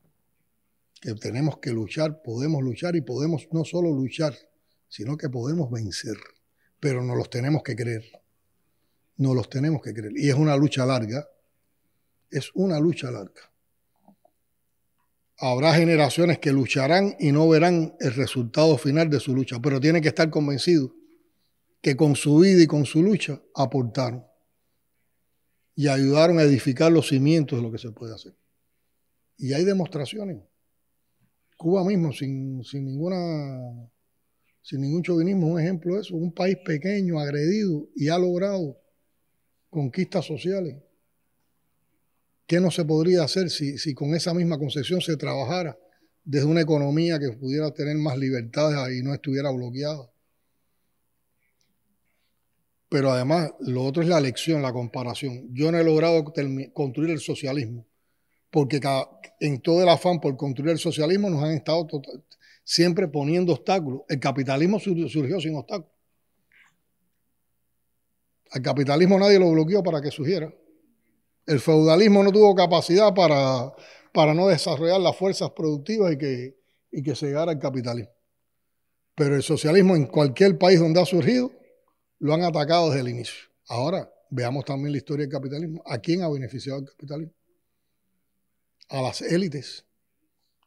[SPEAKER 1] Que tenemos que luchar, podemos luchar y podemos no solo luchar, sino que podemos vencer. Pero no los tenemos que creer. No los tenemos que creer. Y es una lucha larga. Es una lucha larga. Habrá generaciones que lucharán y no verán el resultado final de su lucha, pero tienen que estar convencidos que con su vida y con su lucha aportaron y ayudaron a edificar los cimientos de lo que se puede hacer. Y hay demostraciones. Cuba mismo, sin, sin ninguna, sin ningún chauvinismo, un ejemplo de eso. Un país pequeño, agredido, y ha logrado conquistas sociales ¿Qué no se podría hacer si, con esa misma concepción se trabajara desde una economía que pudiera tener más libertades y no estuviera bloqueada? Pero además, lo otro es la lección, la comparación. Yo no he logrado construir el socialismo, porque en todo el afán por construir el socialismo nos han estado tota, siempre poniendo obstáculos. El capitalismo surgió sin obstáculos. Al capitalismo nadie lo bloqueó para que surgiera. El feudalismo no tuvo capacidad para, para no desarrollar las fuerzas productivas y que, que se llegara al capitalismo. Pero el socialismo en cualquier país donde ha surgido, lo han atacado desde el inicio. Ahora, veamos también la historia del capitalismo. ¿A quién ha beneficiado el capitalismo? A las élites.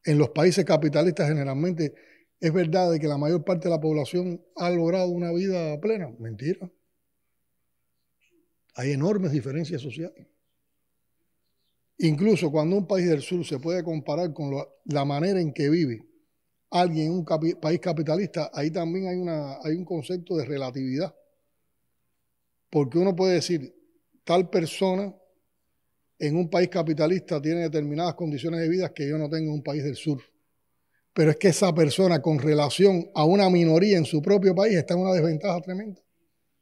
[SPEAKER 1] En los países capitalistas generalmente es verdad de que la mayor parte de la población ha logrado una vida plena. Mentira. Hay enormes diferencias sociales. Incluso cuando un país del sur se puede comparar con la manera en que vive alguien en un país capitalista, ahí también hay, un concepto de relatividad. Porque uno puede decir, tal persona en un país capitalista tiene determinadas condiciones de vida que yo no tengo en un país del sur. Pero es que esa persona con relación a una minoría en su propio país está en una desventaja tremenda.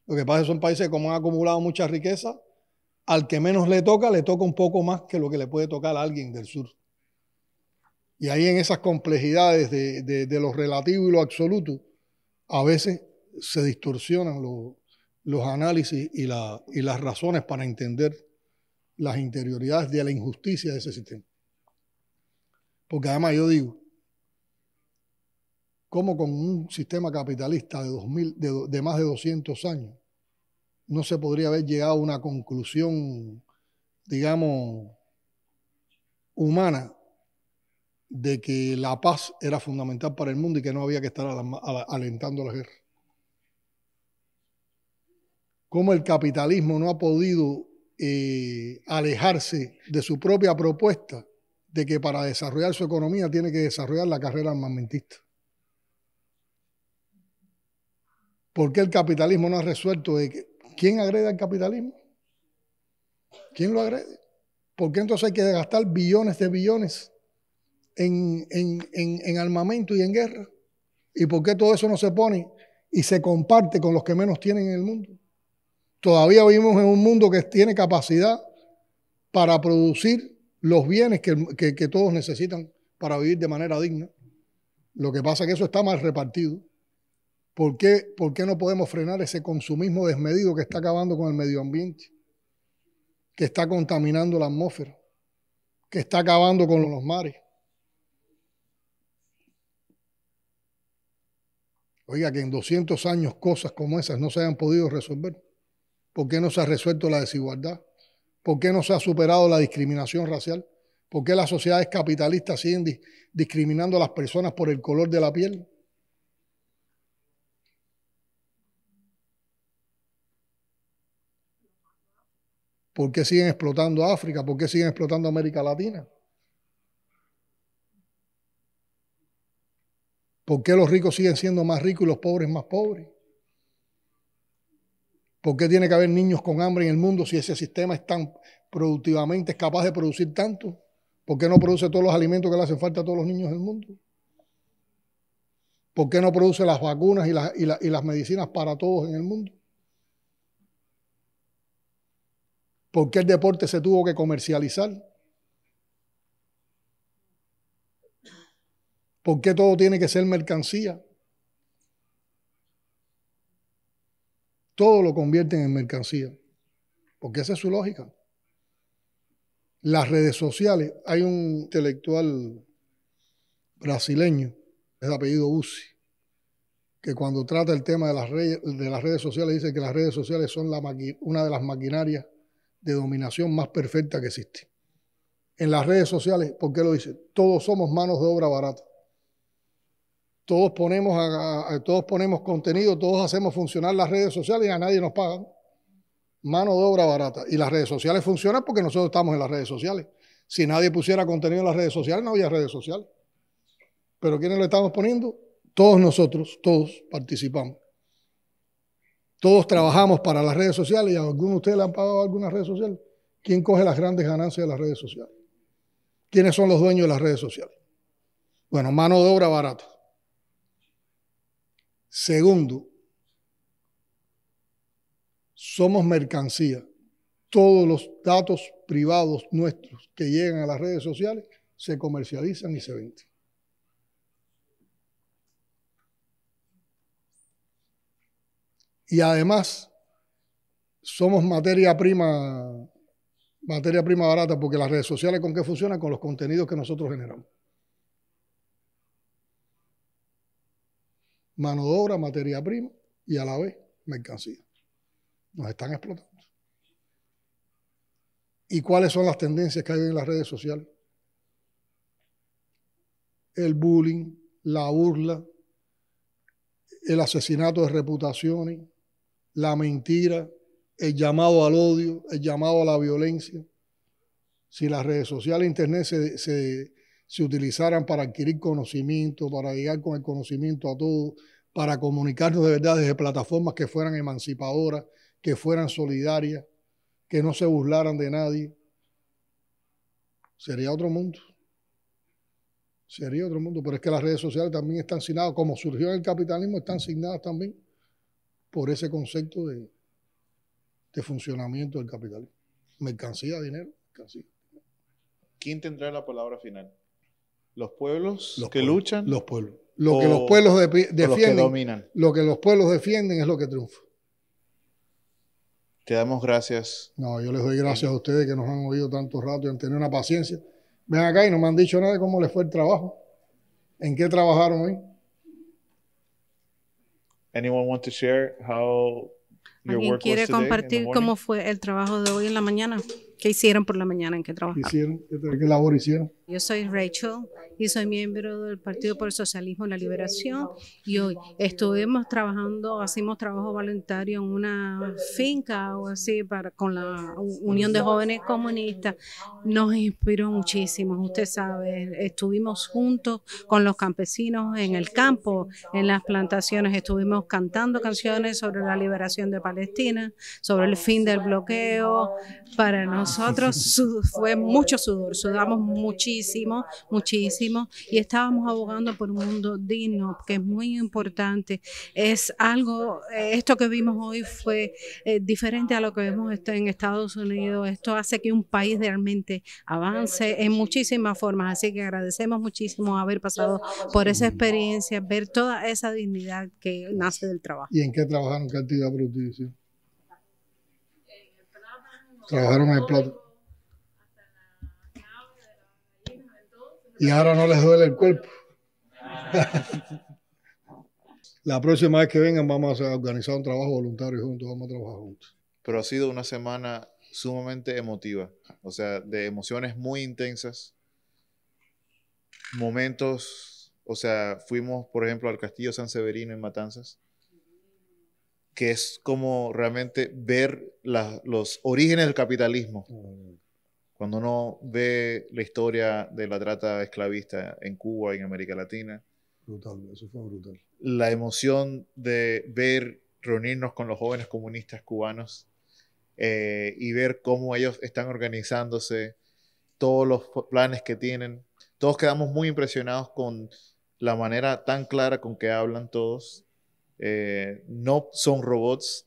[SPEAKER 1] Lo que pasa es que son países que como han acumulado mucha riqueza, al que menos le toca, le toca un poco más que lo que le puede tocar a alguien del sur. Y ahí en esas complejidades de, lo relativo y lo absoluto, a veces se distorsionan los análisis y, las razones para entender las interioridades de la injusticia de ese sistema. Porque además yo digo, ¿cómo con un sistema capitalista de, de más de 200 años no se podría haber llegado a una conclusión, digamos, humana de que la paz era fundamental para el mundo y que no había que estar alentando la guerra. Cómo el capitalismo no ha podido eh, alejarse de su propia propuesta de que para desarrollar su economía tiene que desarrollar la carrera armamentista. ¿Por qué el capitalismo no ha resuelto de ¿Quién agrede al capitalismo? ¿Quién lo agrede? ¿Por qué entonces hay que gastar billones de billones en, armamento y en guerra? ¿Y por qué todo eso no se pone y se comparte con los que menos tienen en el mundo? Todavía vivimos en un mundo que tiene capacidad para producir los bienes que todos necesitan para vivir de manera digna. Lo que pasa es que eso está mal repartido. ¿Por qué, no podemos frenar ese consumismo desmedido que está acabando con el medio ambiente? Que está contaminando la atmósfera, que está acabando con los mares. Oiga, que en 200 años cosas como esas no se hayan podido resolver. ¿Por qué no se ha resuelto la desigualdad? ¿Por qué no se ha superado la discriminación racial? ¿Por qué las sociedades capitalistas siguen discriminando a las personas por el color de la piel? ¿Por qué siguen explotando África? ¿Por qué siguen explotando América Latina? ¿Por qué los ricos siguen siendo más ricos y los pobres más pobres? ¿Por qué tiene que haber niños con hambre en el mundo si ese sistema es tan productivamente capaz de producir tanto? ¿Por qué no produce todos los alimentos que le hacen falta a todos los niños del mundo? ¿Por qué no produce las vacunas y, y las medicinas para todos en el mundo? ¿Por qué el deporte se tuvo que comercializar? ¿Por qué todo tiene que ser mercancía? Todo lo convierten en mercancía. Porque esa es su lógica. Las redes sociales. Hay un intelectual brasileño, es apellido Uzi, que cuando trata el tema de las, redes, sociales dice que las redes sociales son una de las maquinarias de dominación más perfecta que existe. En las redes sociales, ¿por qué lo dice? Todos somos manos de obra barata. Todos ponemos, todos ponemos contenido, todos hacemos funcionar las redes sociales y a nadie nos pagan. Mano de obra barata. Y las redes sociales funcionan porque nosotros estamos en las redes sociales. Si nadie pusiera contenido en las redes sociales, no había redes sociales. Pero ¿quiénes lo estamos poniendo? Todos nosotros, todos participamos. Todos trabajamos para las redes sociales y a algunos de ustedes le han pagado algunas redes sociales. ¿Quién coge las grandes ganancias de las redes sociales? ¿Quiénes son los dueños de las redes sociales? Bueno, mano de obra barata. Segundo, somos mercancía. Todos los datos privados nuestros que llegan a las redes sociales se comercializan y se venden. y además somos materia prima, materia prima barata, porque las redes sociales con qué funcionan? Con los contenidos que nosotros generamos. Mano de obra, materia prima y a la vez mercancía. Nos están explotando. ¿Y cuáles son las tendencias que hay en las redes sociales? El bullying, la burla, el asesinato de reputaciones, la mentira, el llamado al odio, el llamado a la violencia. Si las redes sociales, internet se, se utilizaran para adquirir conocimiento, para llegar con el conocimiento a todos, para comunicarnos de verdad desde plataformas que fueran emancipadoras, que fueran solidarias, que no se burlaran de nadie, sería otro mundo. Sería otro mundo, pero es que las redes sociales también están asignadas como surgió en el capitalismo, están asignadas también por ese concepto de, funcionamiento del capitalismo. Mercancía, dinero,
[SPEAKER 2] mercancía. ¿Quién tendrá la palabra final? ¿Los pueblos los que luchan?
[SPEAKER 1] Los pueblos. Lo que los pueblos defienden. dominan. Lo que los pueblos defienden es lo que triunfa.
[SPEAKER 2] Te damos gracias.
[SPEAKER 1] No, yo les doy gracias a ustedes que nos han oído tanto rato y han tenido una paciencia. Ven acá y no me han dicho nada de cómo les fue el trabajo. ¿En qué trabajaron hoy? ¿Alguien quiere compartir cómo
[SPEAKER 3] fue el trabajo de hoy en la mañana? ¿Qué hicieron por la mañana? ¿En qué trabajaron? hicieron?
[SPEAKER 1] ¿Qué labor hicieron?
[SPEAKER 3] Yo soy Rachel y soy miembro del Partido por el Socialismo y la Liberación y hoy estuvimos trabajando, hacemos trabajo voluntario en una finca o así para, con la Unión de Jóvenes Comunistas. Nos inspiró muchísimo, usted sabe, estuvimos juntos con los campesinos en el campo, en las plantaciones, estuvimos cantando canciones sobre la liberación de Palestina, sobre el fin del bloqueo. Para nosotros fue mucho sudor, sudamos muchísimo muchísimo, muchísimo, y estábamos abogando por un mundo digno, que es muy importante. Es algo, eh, esto que vimos hoy fue eh, diferente a lo que vemos este, en Estados Unidos. Esto hace que un país realmente avance en muchísimas formas, así que agradecemos muchísimo haber pasado por esa experiencia, ver toda esa dignidad que nace del trabajo.
[SPEAKER 1] ¿Y en qué trabajaron? ¿Qué actividad productiva? Trabajaron en el plato. y ahora no les duele el cuerpo. La próxima vez que vengan vamos a organizar un trabajo voluntario juntos, vamos a trabajar juntos.
[SPEAKER 2] Pero ha sido una semana sumamente emotiva, o sea, de emociones muy intensas, momentos, o sea, fuimos, por ejemplo, al Castillo San Severino en Matanzas, que es como realmente ver los orígenes del capitalismo. Mm. Cuando uno ve la historia de la trata esclavista en Cuba y en América Latina. Brutal, eso fue brutal. La emoción de ver, reunirnos con los jóvenes comunistas cubanos eh, y ver cómo ellos están organizándose, todos los planes que tienen. Todos quedamos muy impresionados con la manera tan clara con que hablan todos. Eh, no son robots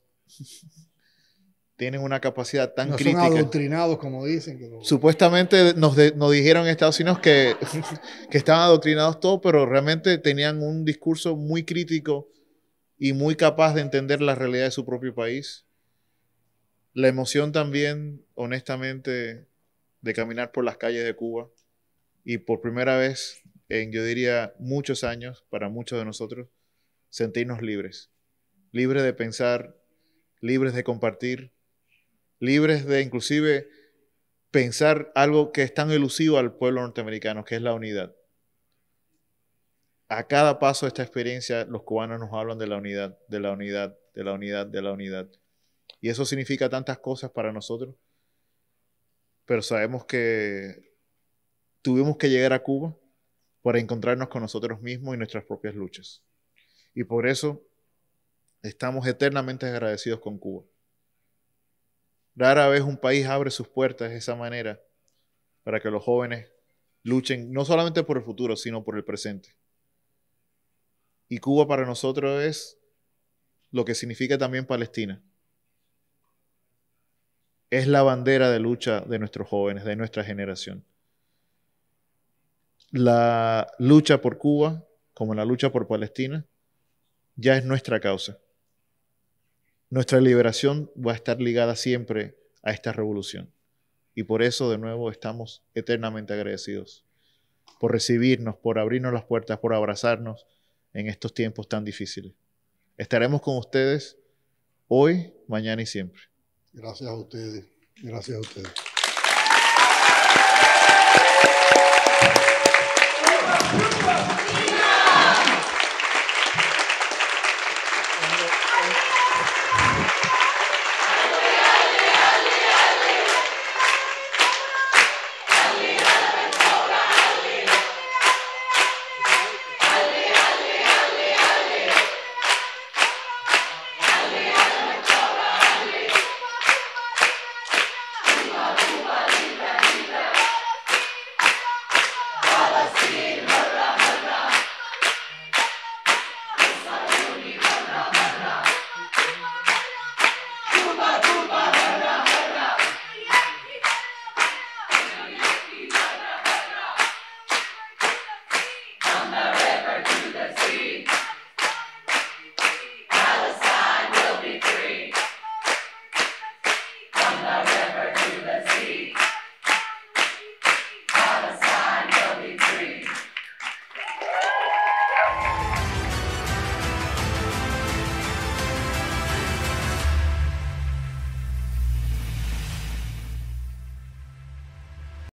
[SPEAKER 2] tienen una capacidad tan no Son adoctrinados,
[SPEAKER 1] como dicen.
[SPEAKER 2] Supuestamente nos, dijeron en Estados Unidos que, que estaban adoctrinados todos, pero realmente tenían un discurso muy crítico y muy capaz de entender la realidad de su propio país. La emoción también, honestamente, de caminar por las calles de Cuba y por primera vez en, yo diría, muchos años, para muchos de nosotros, sentirnos libres. Libres de pensar, libres de compartir, libres de inclusive pensar algo que es tan elusivo al pueblo norteamericano, que es la unidad. A cada paso de esta experiencia, los cubanos nos hablan de la unidad, de la unidad, de la unidad, de la unidad. Y eso significa tantas cosas para nosotros, pero sabemos que tuvimos que llegar a Cuba para encontrarnos con nosotros mismos y nuestras propias luchas. Y por eso estamos eternamente agradecidos con Cuba. Rara vez un país abre sus puertas de esa manera para que los jóvenes luchen no solamente por el futuro, sino por el presente. Y Cuba para nosotros es lo que significa también Palestina. Es la bandera de lucha de nuestros jóvenes, de nuestra generación. La lucha por Cuba, como la lucha por Palestina, ya es nuestra causa. Nuestra liberación va a estar ligada siempre a esta revolución. Y por eso, de nuevo, estamos eternamente agradecidos por recibirnos, por abrirnos las puertas, por abrazarnos en estos tiempos tan difíciles. Estaremos con ustedes hoy, mañana y siempre.
[SPEAKER 1] Gracias a ustedes. Gracias a ustedes.